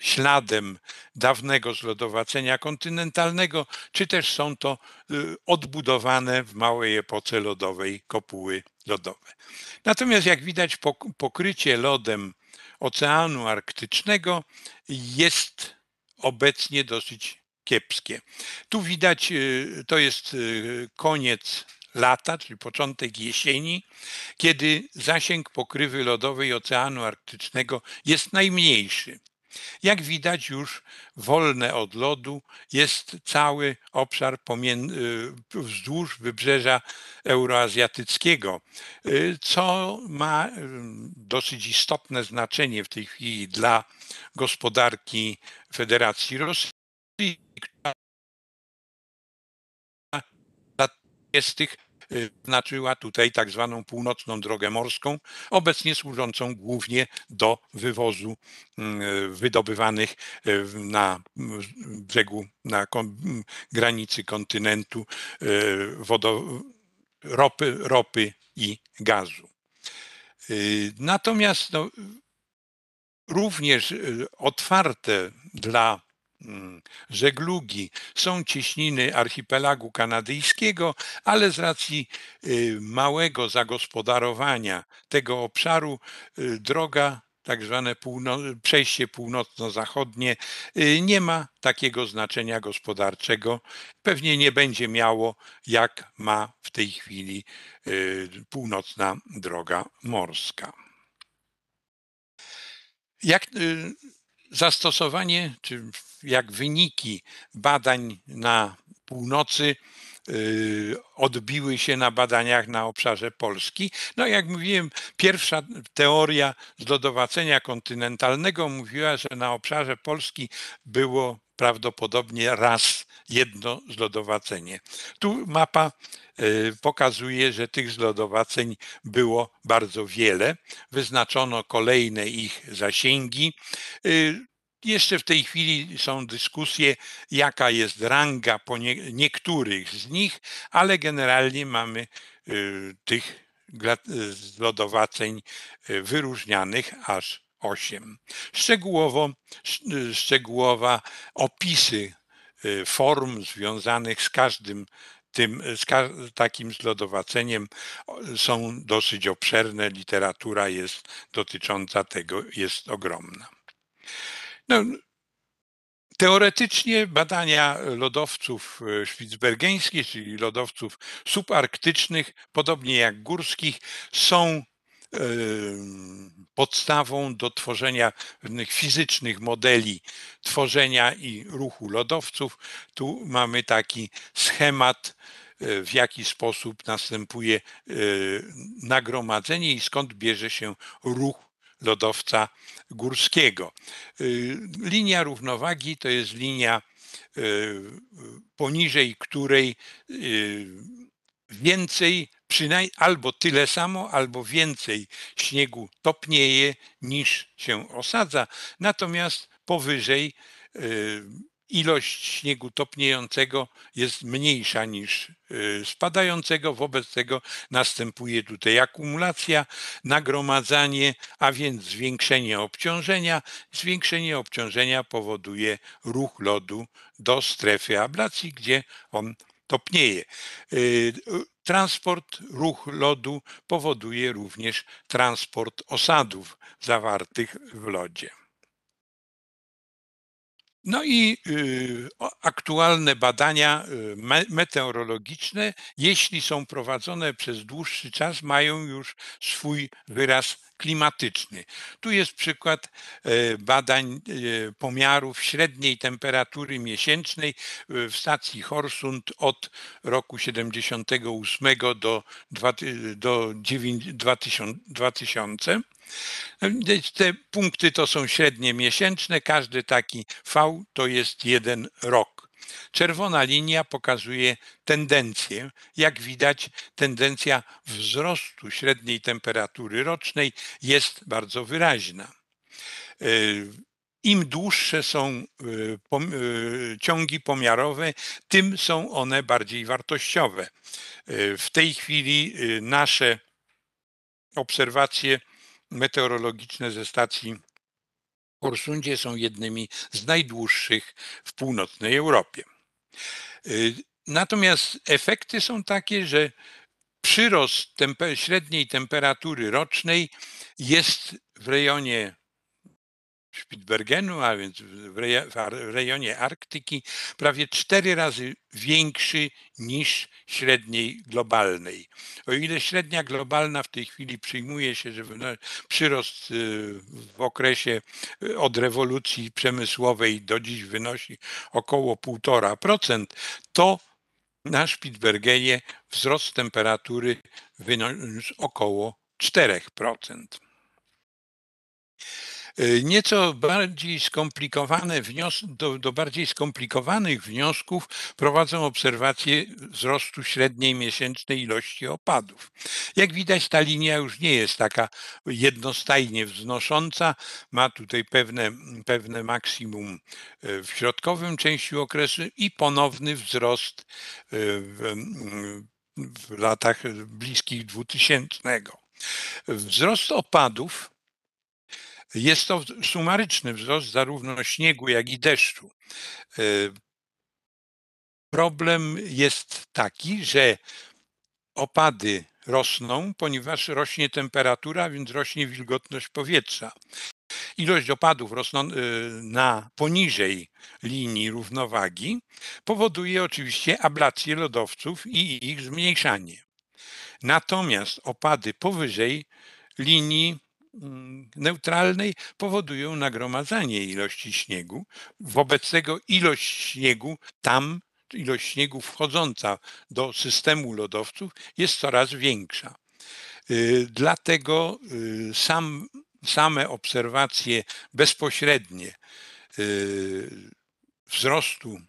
śladem dawnego zlodowacenia kontynentalnego, czy też są to y, odbudowane w małej epoce lodowej kopuły lodowe. Natomiast jak widać pokrycie lodem Oceanu Arktycznego jest obecnie dosyć kiepskie. Tu widać, y, to jest y, koniec lata, czyli początek jesieni, kiedy zasięg pokrywy lodowej Oceanu Arktycznego jest najmniejszy. Jak widać, już wolne od lodu jest cały obszar y, wzdłuż wybrzeża euroazjatyckiego, y, co ma y, dosyć istotne znaczenie w tej chwili dla gospodarki Federacji Rosyjskiej. jest tych znaczyła tutaj tak zwaną północną drogę morską, obecnie służącą głównie do wywozu mm, wydobywanych e, na brzegu, na granicy kontynentu e, wodo, ropy, ropy i gazu. E, natomiast no, również otwarte dla Hmm. żeglugi. Są cieśniny archipelagu kanadyjskiego, ale z racji y, małego zagospodarowania tego obszaru y, droga tak zwane półno- przejście północno-zachodnie y, nie ma takiego znaczenia gospodarczego. Pewnie nie będzie miało, jak ma w tej chwili północna droga morska. Jak Zastosowanie, czy jak wyniki badań na północy Y, odbiły się na badaniach na obszarze Polski. No jak mówiłem, pierwsza teoria zlodowacenia kontynentalnego mówiła, że na obszarze Polski było prawdopodobnie raz jedno zlodowacenie. Tu mapa y, pokazuje, że tych zlodowaceń było bardzo wiele. Wyznaczono kolejne ich zasięgi. Y, jeszcze w tej chwili są dyskusje, jaka jest ranga po nie, niektórych z nich, ale generalnie mamy y, tych y, z lodowaceń y, wyróżnianych aż 8. Szczegółowo, y, szczegółowa opisy form związanych z każdym tym, z ka takim zlodowaceniem są dosyć obszerne. Literatura jest dotycząca tego jest ogromna. No, Teoretycznie badania lodowców e, szpicbergeńskich, czyli lodowców subarktycznych, podobnie jak górskich, są e, podstawą do tworzenia pewnych fizycznych modeli tworzenia i ruchu lodowców. Tu mamy taki schemat, e, w jaki sposób następuje nagromadzenie i skąd bierze się ruch lodowca górskiego. Y, linia równowagi to jest linia, y, poniżej której y, więcej, przynajmniej albo tyle samo, albo więcej śniegu topnieje niż się osadza, natomiast powyżej ilość śniegu topniejącego jest mniejsza niż y, spadającego, wobec tego następuje tutaj akumulacja, nagromadzanie, a więc zwiększenie obciążenia. Zwiększenie obciążenia powoduje ruch lodu do strefy ablacji, gdzie on topnieje. Y, y, transport, ruch lodu powoduje również transport osadów zawartych w lodzie. No i y, aktualne badania y, meteorologiczne, jeśli są prowadzone przez dłuższy czas, mają już swój wyraz klimatyczny. Tu jest przykład e, badań e, pomiarów średniej temperatury miesięcznej y, w stacji Horsund od roku 78 do, 2000, te punkty to są średnie miesięczne, każdy taki V to jest jeden rok. Czerwona linia pokazuje tendencję. Jak widać, tendencja wzrostu średniej temperatury rocznej jest bardzo wyraźna. E, Im dłuższe są e, e, ciągi pomiarowe, tym są one bardziej wartościowe. W tej chwili nasze obserwacje meteorologiczne ze stacji Orsundzie są jednymi z najdłuższych w północnej Europie. Y, natomiast efekty są takie, że przyrost temper średniej temperatury rocznej jest w rejonie Spitsbergenu, a więc w, rejonie Arktyki, prawie cztery razy większy niż średniej globalnej. O ile średnia globalna w tej chwili przyjmuje się, że no, przyrost y, w okresie y, od rewolucji przemysłowej do dziś wynosi około 1,5%, to na Spitsbergenie wzrost temperatury wynosi około 4%. E, nieco bardziej skomplikowane do, do bardziej skomplikowanych wniosków prowadzą obserwacje wzrostu średniej miesięcznej ilości opadów. Jak widać, ta linia już nie jest taka jednostajnie wznosząca. Ma tutaj pewne, pewne maksimum e, w środkowym części okresu i ponowny wzrost e, w, w latach bliskich 2000. Wzrost opadów jest to sumaryczny wzrost zarówno śniegu, jak i deszczu. E, problem jest taki, że opady rosną, ponieważ rośnie temperatura, więc rośnie wilgotność powietrza. Ilość opadów rosną e, na poniżej linii równowagi powoduje oczywiście ablację lodowców i ich zmniejszanie. Natomiast opady powyżej linii Mm, neutralnej powodują nagromadzanie ilości śniegu. Wobec tego ilość śniegu tam, ilość śniegu wchodząca do systemu lodowców jest coraz większa. Y, dlatego y, sam, same obserwacje bezpośrednie y, wzrostu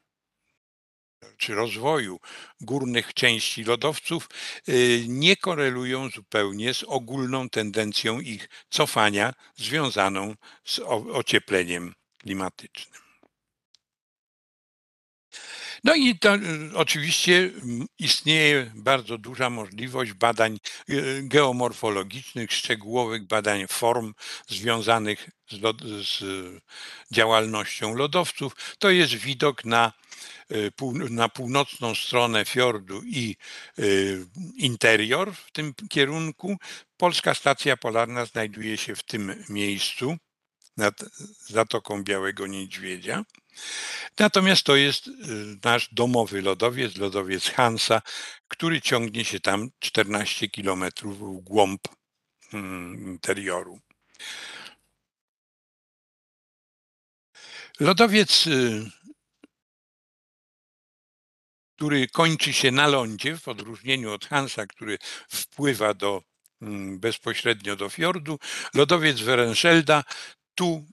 czy rozwoju górnych części lodowców y, nie korelują zupełnie z ogólną tendencją ich cofania związaną z ociepleniem klimatycznym. No i to, y, oczywiście mm, istnieje bardzo duża możliwość badań y, geomorfologicznych, szczegółowych badań form związanych z, z y, działalnością lodowców. To jest widok na na północną stronę fiordu i interior w tym kierunku. Polska Stacja Polarna znajduje się w tym miejscu nad Zatoką Białego Niedźwiedzia. Natomiast to jest y, nasz domowy lodowiec, lodowiec Hansa, który ciągnie się tam 14 km w głąb mm, interioru. Lodowiec, y, który kończy się na lądzie, w odróżnieniu od Hansa, który wpływa do mm, bezpośrednio do fiordu. Lodowiec Werenschelda tu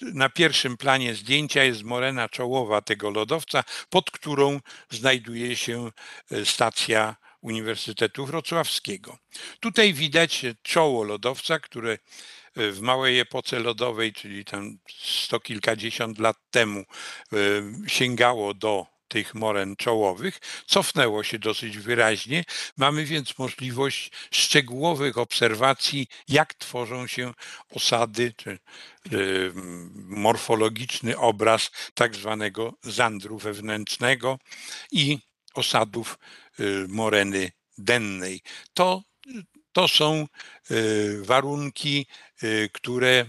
na pierwszym planie zdjęcia jest morena czołowa tego lodowca, pod którą znajduje się e, stacja Uniwersytetu Wrocławskiego. Tutaj widać czoło lodowca, które e, w małej epoce lodowej, czyli tam sto kilkadziesiąt lat temu, e, sięgało do tych moren czołowych, cofnęło się dosyć wyraźnie. Mamy więc możliwość szczegółowych obserwacji, jak tworzą się osady, czy y, morfologiczny obraz tak zwanego zandru wewnętrznego i osadów y, moreny dennej. To to są y, warunki, które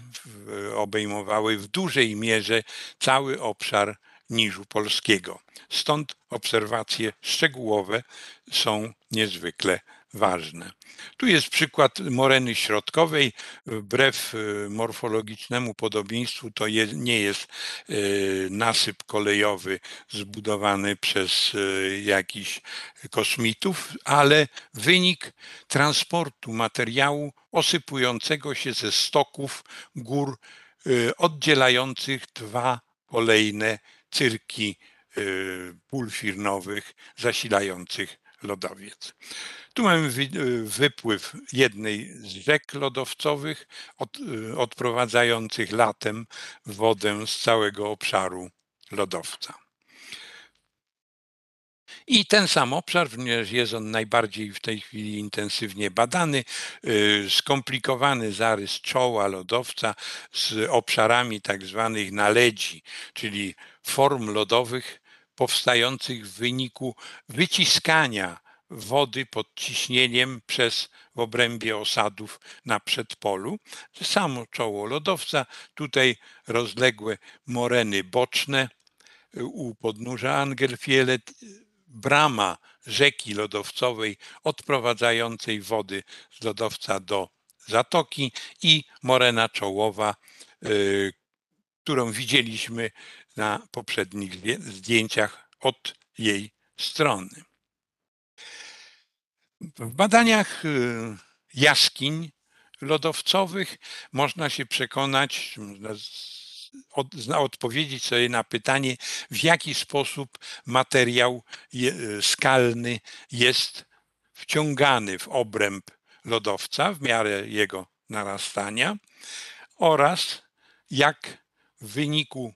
obejmowały w dużej mierze cały obszar niżu polskiego. Stąd obserwacje szczegółowe są niezwykle ważne. Tu jest przykład moreny środkowej. Wbrew y, morfologicznemu podobieństwu to je, nie jest y, nasyp kolejowy zbudowany przez y, jakiś kosmitów, ale wynik transportu materiału osypującego się ze stoków gór oddzielających dwa kolejne cyrki y, pól firnowych zasilających lodowiec. Tu mamy y, wypływ jednej z rzek lodowcowych od, y, odprowadzających latem wodę z całego obszaru lodowca. I ten sam obszar, również jest on najbardziej w tej chwili intensywnie badany, skomplikowany zarys czoła lodowca z obszarami tak zwanych naledzi, czyli form lodowych powstających w wyniku wyciskania wody pod ciśnieniem przez w obrębie osadów na przedpolu. Samo czoło lodowca, tutaj rozległe moreny boczne u podnóża Angelfielet, brama rzeki lodowcowej odprowadzającej wody z lodowca do zatoki i morena czołowa, y, którą widzieliśmy na poprzednich zdjęciach od jej strony. W badaniach y, jaskiń lodowcowych można się przekonać, odpowiedzieć sobie na pytanie, w jaki sposób materiał y, skalny jest wciągany w obręb lodowca w miarę jego narastania oraz jak w wyniku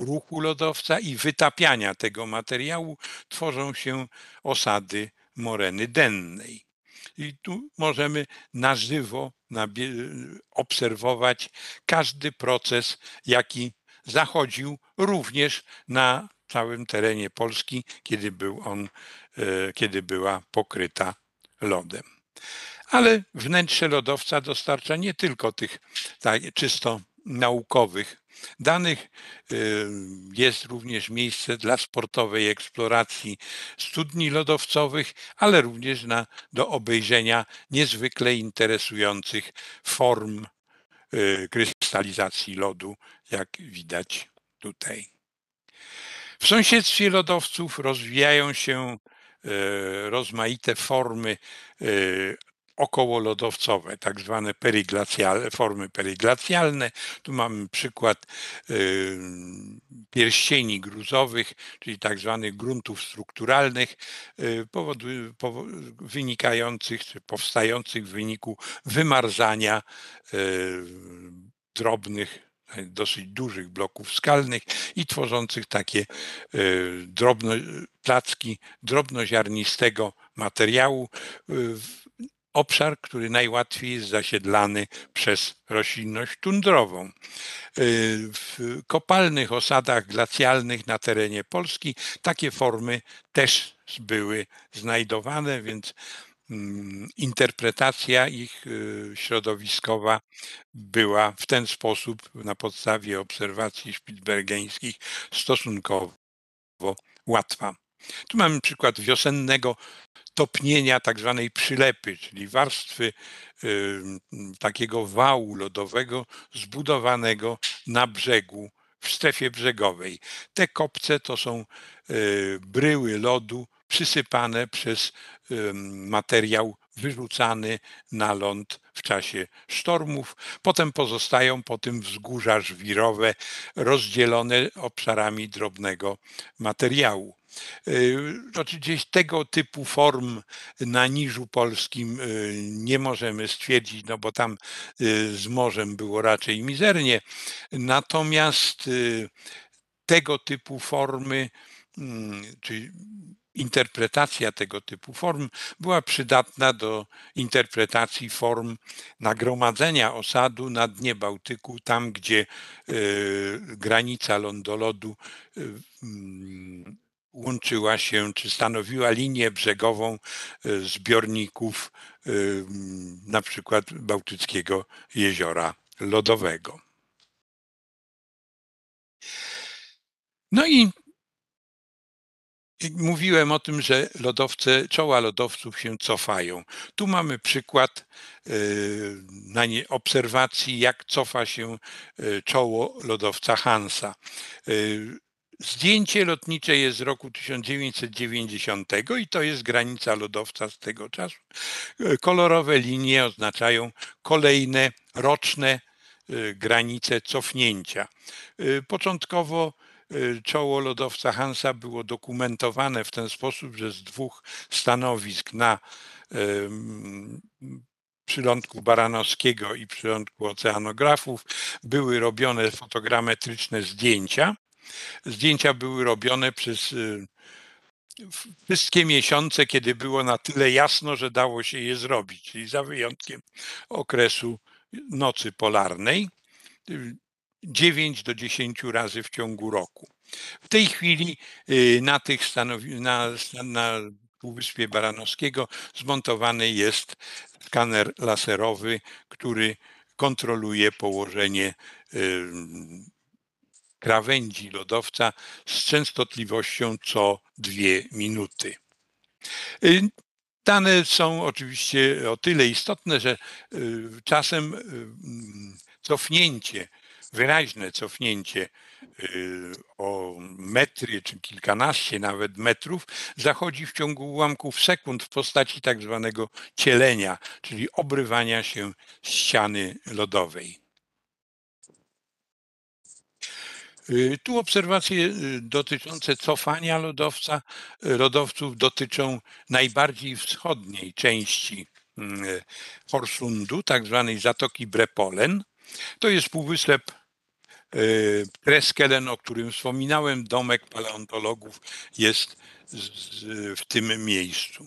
ruchu lodowca i wytapiania tego materiału tworzą się osady moreny dennej. I tu możemy na żywo obserwować każdy proces, jaki zachodził również na całym terenie Polski, kiedy, był on, e, kiedy była pokryta lodem. Ale wnętrze lodowca dostarcza nie tylko tych tak, czysto naukowych danych. Y, jest również miejsce dla sportowej eksploracji studni lodowcowych, ale również na, do obejrzenia niezwykle interesujących form y, krystalizacji lodu, jak widać tutaj. W sąsiedztwie lodowców rozwijają się y, rozmaite formy okołolodowcowe, tak zwane periglacialne, formy periglacialne. Tu mamy przykład pierścieni gruzowych, czyli tak zwanych gruntów strukturalnych, y, powodu, wynikających czy powstających w wyniku wymarzania y, drobnych dosyć dużych bloków skalnych i tworzących takie y, drobno, placki drobnoziarnistego materiału obszar, który najłatwiej jest zasiedlany przez roślinność tundrową. Y, w kopalnych osadach glacjalnych na terenie Polski takie formy też były znajdowane, więc mm, interpretacja ich y, środowiskowa była w ten sposób na podstawie obserwacji szpicbergeńskich stosunkowo łatwa. Tu mamy przykład wiosennego topnienia tak zwanej przylepy, czyli warstwy takiego wału lodowego zbudowanego na brzegu, w strefie brzegowej. Te kopce to są y, bryły lodu przysypane przez materiał wyrzucany na ląd w czasie sztormów. Potem pozostają po tym wzgórza żwirowe rozdzielone obszarami drobnego materiału. Y, znaczy gdzieś tego typu form na niżu polskim y, nie możemy stwierdzić, no bo tam y, z morzem było raczej mizernie. Natomiast tego typu formy, mm, czy interpretacja tego typu form była przydatna do interpretacji form nagromadzenia osadu na dnie Bałtyku, tam gdzie granica lądolodu mm, łączyła się, czy stanowiła linię brzegową e, zbiorników e, na przykład Bałtyckiego Jeziora Lodowego. No i mówiłem o tym, że lodowce, czoła lodowców się cofają. Tu mamy przykład e, na obserwacji, jak cofa się czoło lodowca Hansa. Zdjęcie lotnicze jest z roku 1990 i to jest granica lodowca z tego czasu. E, kolorowe linie oznaczają kolejne roczne e, granice cofnięcia. E, początkowo czoło lodowca Hansa było dokumentowane w ten sposób, że z dwóch stanowisk na przylądku Baranowskiego i przylądku oceanografów były robione fotogrametryczne zdjęcia Zdjęcia były robione przez y, wszystkie miesiące, kiedy było na tyle jasno, że dało się je zrobić, czyli za wyjątkiem okresu nocy polarnej, 9 y, do 10 razy w ciągu roku. W tej chwili y, na, tych stanowi- na, na Półwyspie Baranowskiego zmontowany jest skaner laserowy, który kontroluje położenie krawędzi lodowca z częstotliwością co dwie minuty. Y, dane są oczywiście o tyle istotne, że y, czasem y, cofnięcie, wyraźne cofnięcie o metry czy kilkanaście nawet metrów zachodzi w ciągu ułamków sekund w postaci tak zwanego cielenia, czyli obrywania się ściany lodowej. Y, tu obserwacje y, dotyczące cofania lodowca, y, lodowców dotyczą najbardziej wschodniej części mm, Horsundu, tak zwanej Zatoki Brepolen. To jest półwysep Kreskelen, o którym wspominałem. Domek paleontologów jest w tym miejscu.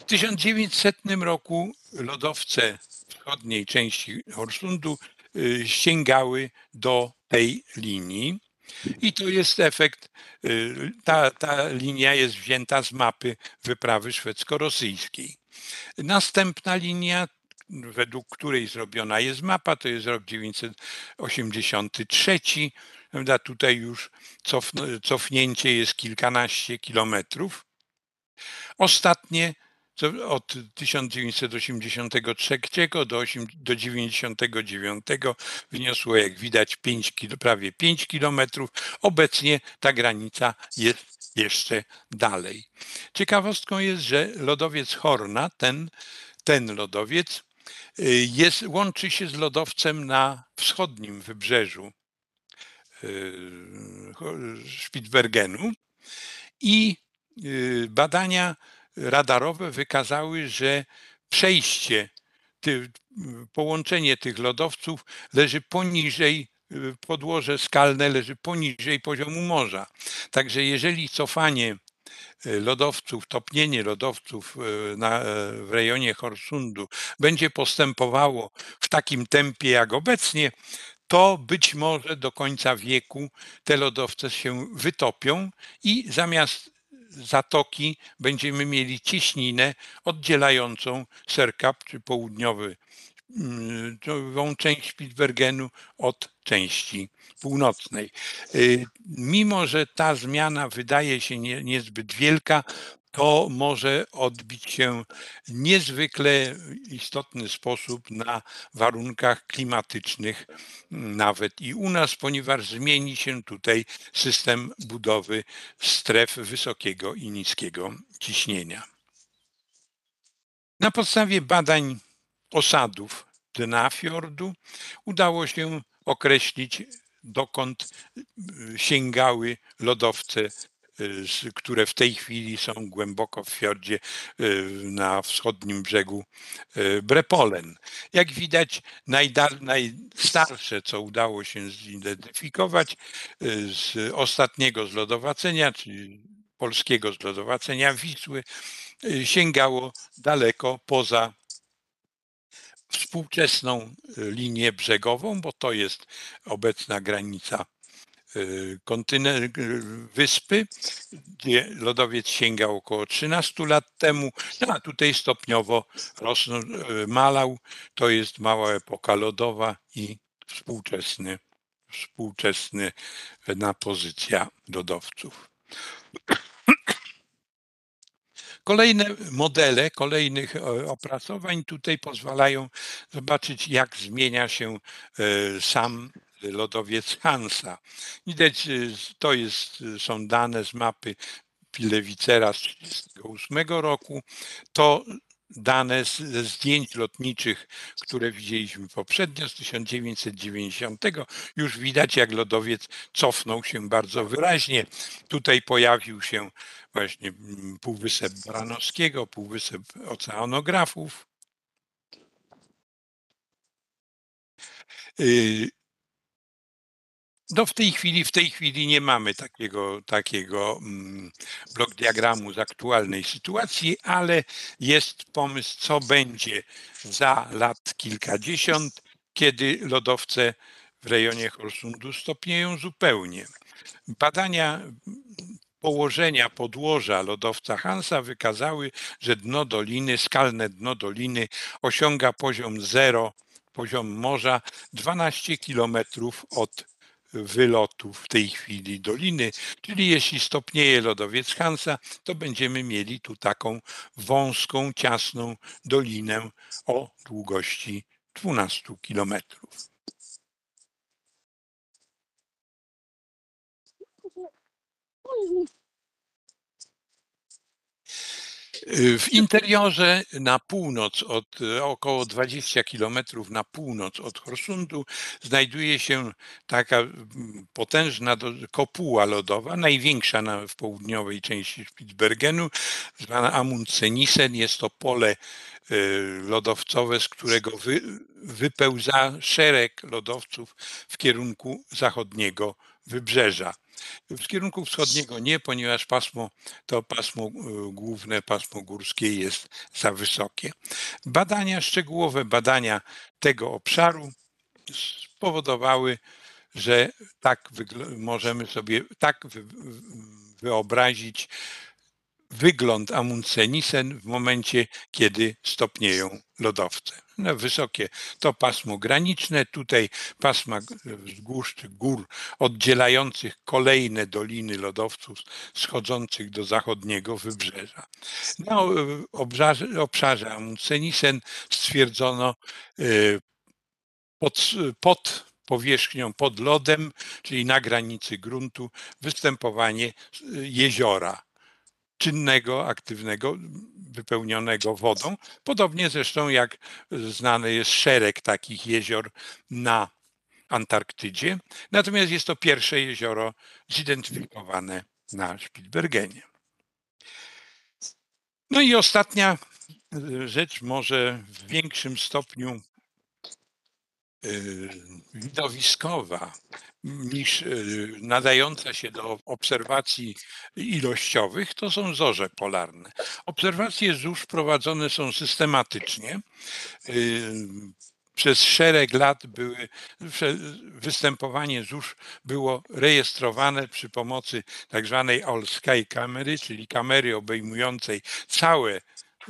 W 1900 roku lodowce wschodniej części Horsundu Y, sięgały do tej linii. I to jest efekt, y, ta, ta linia jest wzięta z mapy wyprawy szwedzko-rosyjskiej. Następna linia, według której zrobiona jest mapa, to jest rok 983. Prawda? Tutaj już cofnięcie jest kilkanaście kilometrów. Ostatnie od 1983 do 1999 wyniosło, jak widać, 5, prawie 5 kilometrów. Obecnie ta granica jest jeszcze dalej. Ciekawostką jest, że lodowiec Horna, ten, ten lodowiec, y, jest, łączy się z lodowcem na wschodnim wybrzeżu y, Spitsbergenu i y, badania radarowe wykazały, że przejście, ty, połączenie tych lodowców leży poniżej, y, podłoże skalne leży poniżej poziomu morza. Także jeżeli cofanie y, lodowców, topnienie lodowców y, na, e, w rejonie Horsundu będzie postępowało w takim tempie jak obecnie, to być może do końca wieku te lodowce się wytopią i zamiast zatoki będziemy mieli ciśninę oddzielającą Serkap, czy południowy mm, część Spitsbergenu od części północnej. Y, mimo, że ta zmiana wydaje się nie, niezbyt wielka, to może odbić się w niezwykle istotny sposób na warunkach klimatycznych, mm, nawet i u nas, ponieważ zmieni się tutaj system budowy stref wysokiego i niskiego ciśnienia. Na podstawie badań osadów dna fiordu udało się określić dokąd y, sięgały lodowce które w tej chwili są głęboko w fiordzie y, na wschodnim brzegu y, Brepolen. Jak widać, najstarsze, co udało się zidentyfikować y, z ostatniego zlodowacenia, czyli polskiego zlodowacenia Wisły, sięgało daleko poza współczesną linię brzegową, bo to jest obecna granica Y, kontyne, y, wyspy, gdzie lodowiec sięga około 13 lat temu, no, a tutaj stopniowo rosną, y, malał. To jest mała epoka lodowa i współczesny, współczesny na pozycja lodowców. Kolejne modele kolejnych opracowań tutaj pozwalają zobaczyć, jak zmienia się sam lodowiec Hansa. Widać, y, to jest, y, są dane z mapy Pilewicera z 1938 roku. To dane ze zdjęć lotniczych, które widzieliśmy poprzednio z 1990. Już widać, jak lodowiec cofnął się bardzo wyraźnie. Tutaj pojawił się właśnie mm, Półwysep Branowskiego, Półwysep Oceanografów. Y, no w tej chwili, w tej chwili nie mamy takiego, takiego mm, blok diagramu z aktualnej sytuacji, ale jest pomysł, co będzie za lat kilkadziesiąt, kiedy lodowce w rejonie Holsundu stopnieją zupełnie. Badania położenia podłoża lodowca Hansa wykazały, że dno doliny, skalne dno doliny osiąga poziom zero, poziom morza 12 kilometrów od wylotu w tej chwili doliny, czyli jeśli stopnieje lodowiec Hansa, to będziemy mieli tu taką wąską, ciasną dolinę o długości 12 kilometrów. W interiorze na północ, od około 20 km na północ od Horsundu, znajduje się taka mm, potężna kopuła lodowa, największa na, w południowej części Spitsbergenu, zwana Amundsenisen. Jest to pole y, lodowcowe, z którego wy, wypełza szereg lodowców w kierunku zachodniego wybrzeża. W kierunku wschodniego nie, ponieważ pasmo, to pasmo y, główne, pasmo górskie jest za wysokie. Badania szczegółowe, badania tego obszaru spowodowały, że tak możemy sobie tak wyobrazić wygląd Amundsenisen w momencie, kiedy stopnieją lodowce. No, wysokie to pasmo graniczne, tutaj pasma wzgórz gór oddzielających kolejne doliny lodowców schodzących do zachodniego wybrzeża. Na e, obszarze, obszarze Amundsenisen stwierdzono e, pod, pod powierzchnią pod lodem, czyli na granicy gruntu, występowanie e, jeziora czynnego, aktywnego, wypełnionego wodą. Podobnie zresztą jak znany jest szereg takich jezior na Antarktydzie. Natomiast jest to pierwsze jezioro zidentyfikowane na Spitsbergenie. No i ostatnia rzecz, może w większym stopniu Y, widowiskowa niż y, nadająca się do obserwacji ilościowych, to są zorze polarne. Obserwacje zórz prowadzone są systematycznie y, przez szereg lat były, występowanie zórz było rejestrowane przy pomocy tzw. Tak all Sky Camery, czyli kamery obejmującej całe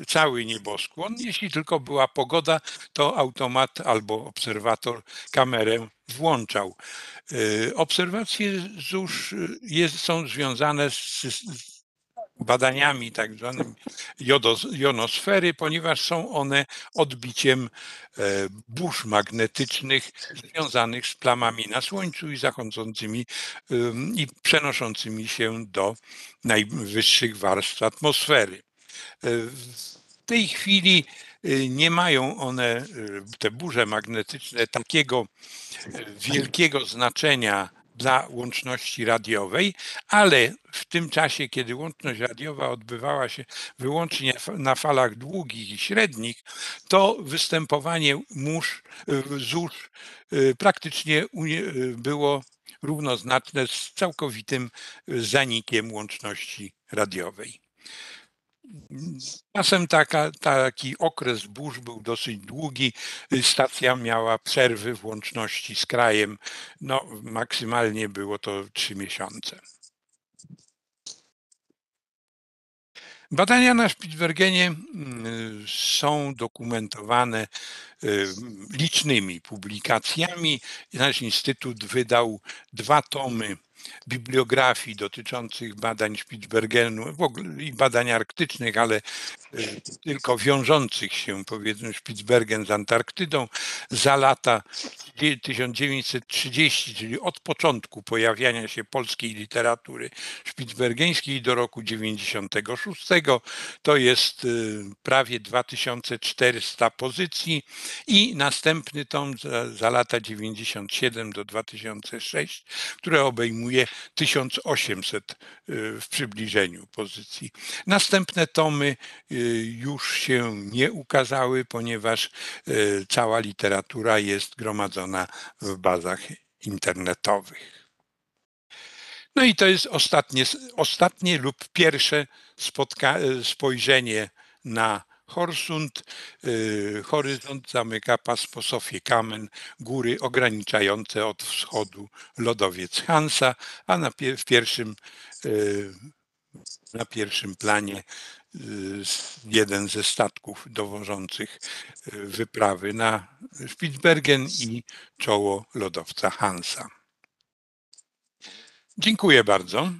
cały nieboskłon. Jeśli tylko była pogoda, to automat albo obserwator kamerę włączał. Y, obserwacje ZUSZ y, jest, są związane z, z badaniami tak zwanym jonosfery, ponieważ są one odbiciem e, burz magnetycznych związanych z plamami na Słońcu i zachodzącymi i przenoszącymi się do najwyższych warstw atmosfery. E, w tej chwili e, nie mają one, e, te burze magnetyczne, takiego wielkiego znaczenia dla łączności radiowej, ale w tym czasie, kiedy łączność radiowa odbywała się wyłącznie na falach długich i średnich, to występowanie mórz, zórz praktycznie było równoznaczne z całkowitym zanikiem łączności radiowej. Czasem taka, taki okres burz był dosyć długi. Stacja miała przerwy w łączności z krajem. No, maksymalnie było to trzy miesiące. Badania na Spitsbergenie mm, są dokumentowane mm, licznymi publikacjami. Nasz instytut wydał dwa tomy bibliografii dotyczących badań Spitsbergenu w ogóle i badań arktycznych, ale e, tylko wiążących się powiedzmy Spitsbergen z Antarktydą za lata 1930, czyli od początku pojawiania się polskiej literatury spitsbergeńskiej do roku 96. To jest e, prawie 2400 pozycji i następny tom za, za lata 97 do 2006, które obejmuje 1800 y, w przybliżeniu pozycji. Następne tomy y, już się nie ukazały, ponieważ y, cała literatura jest gromadzona w bazach internetowych. No i to jest ostatnie, ostatnie lub pierwsze spotka- spojrzenie na Horsund, y, horyzont zamyka pasmo Kamen, góry ograniczające od wschodu lodowiec Hansa, a na w pierwszym y, na pierwszym planie y, jeden ze statków dowożących wyprawy na Spitsbergen i czoło lodowca Hansa. Dziękuję bardzo.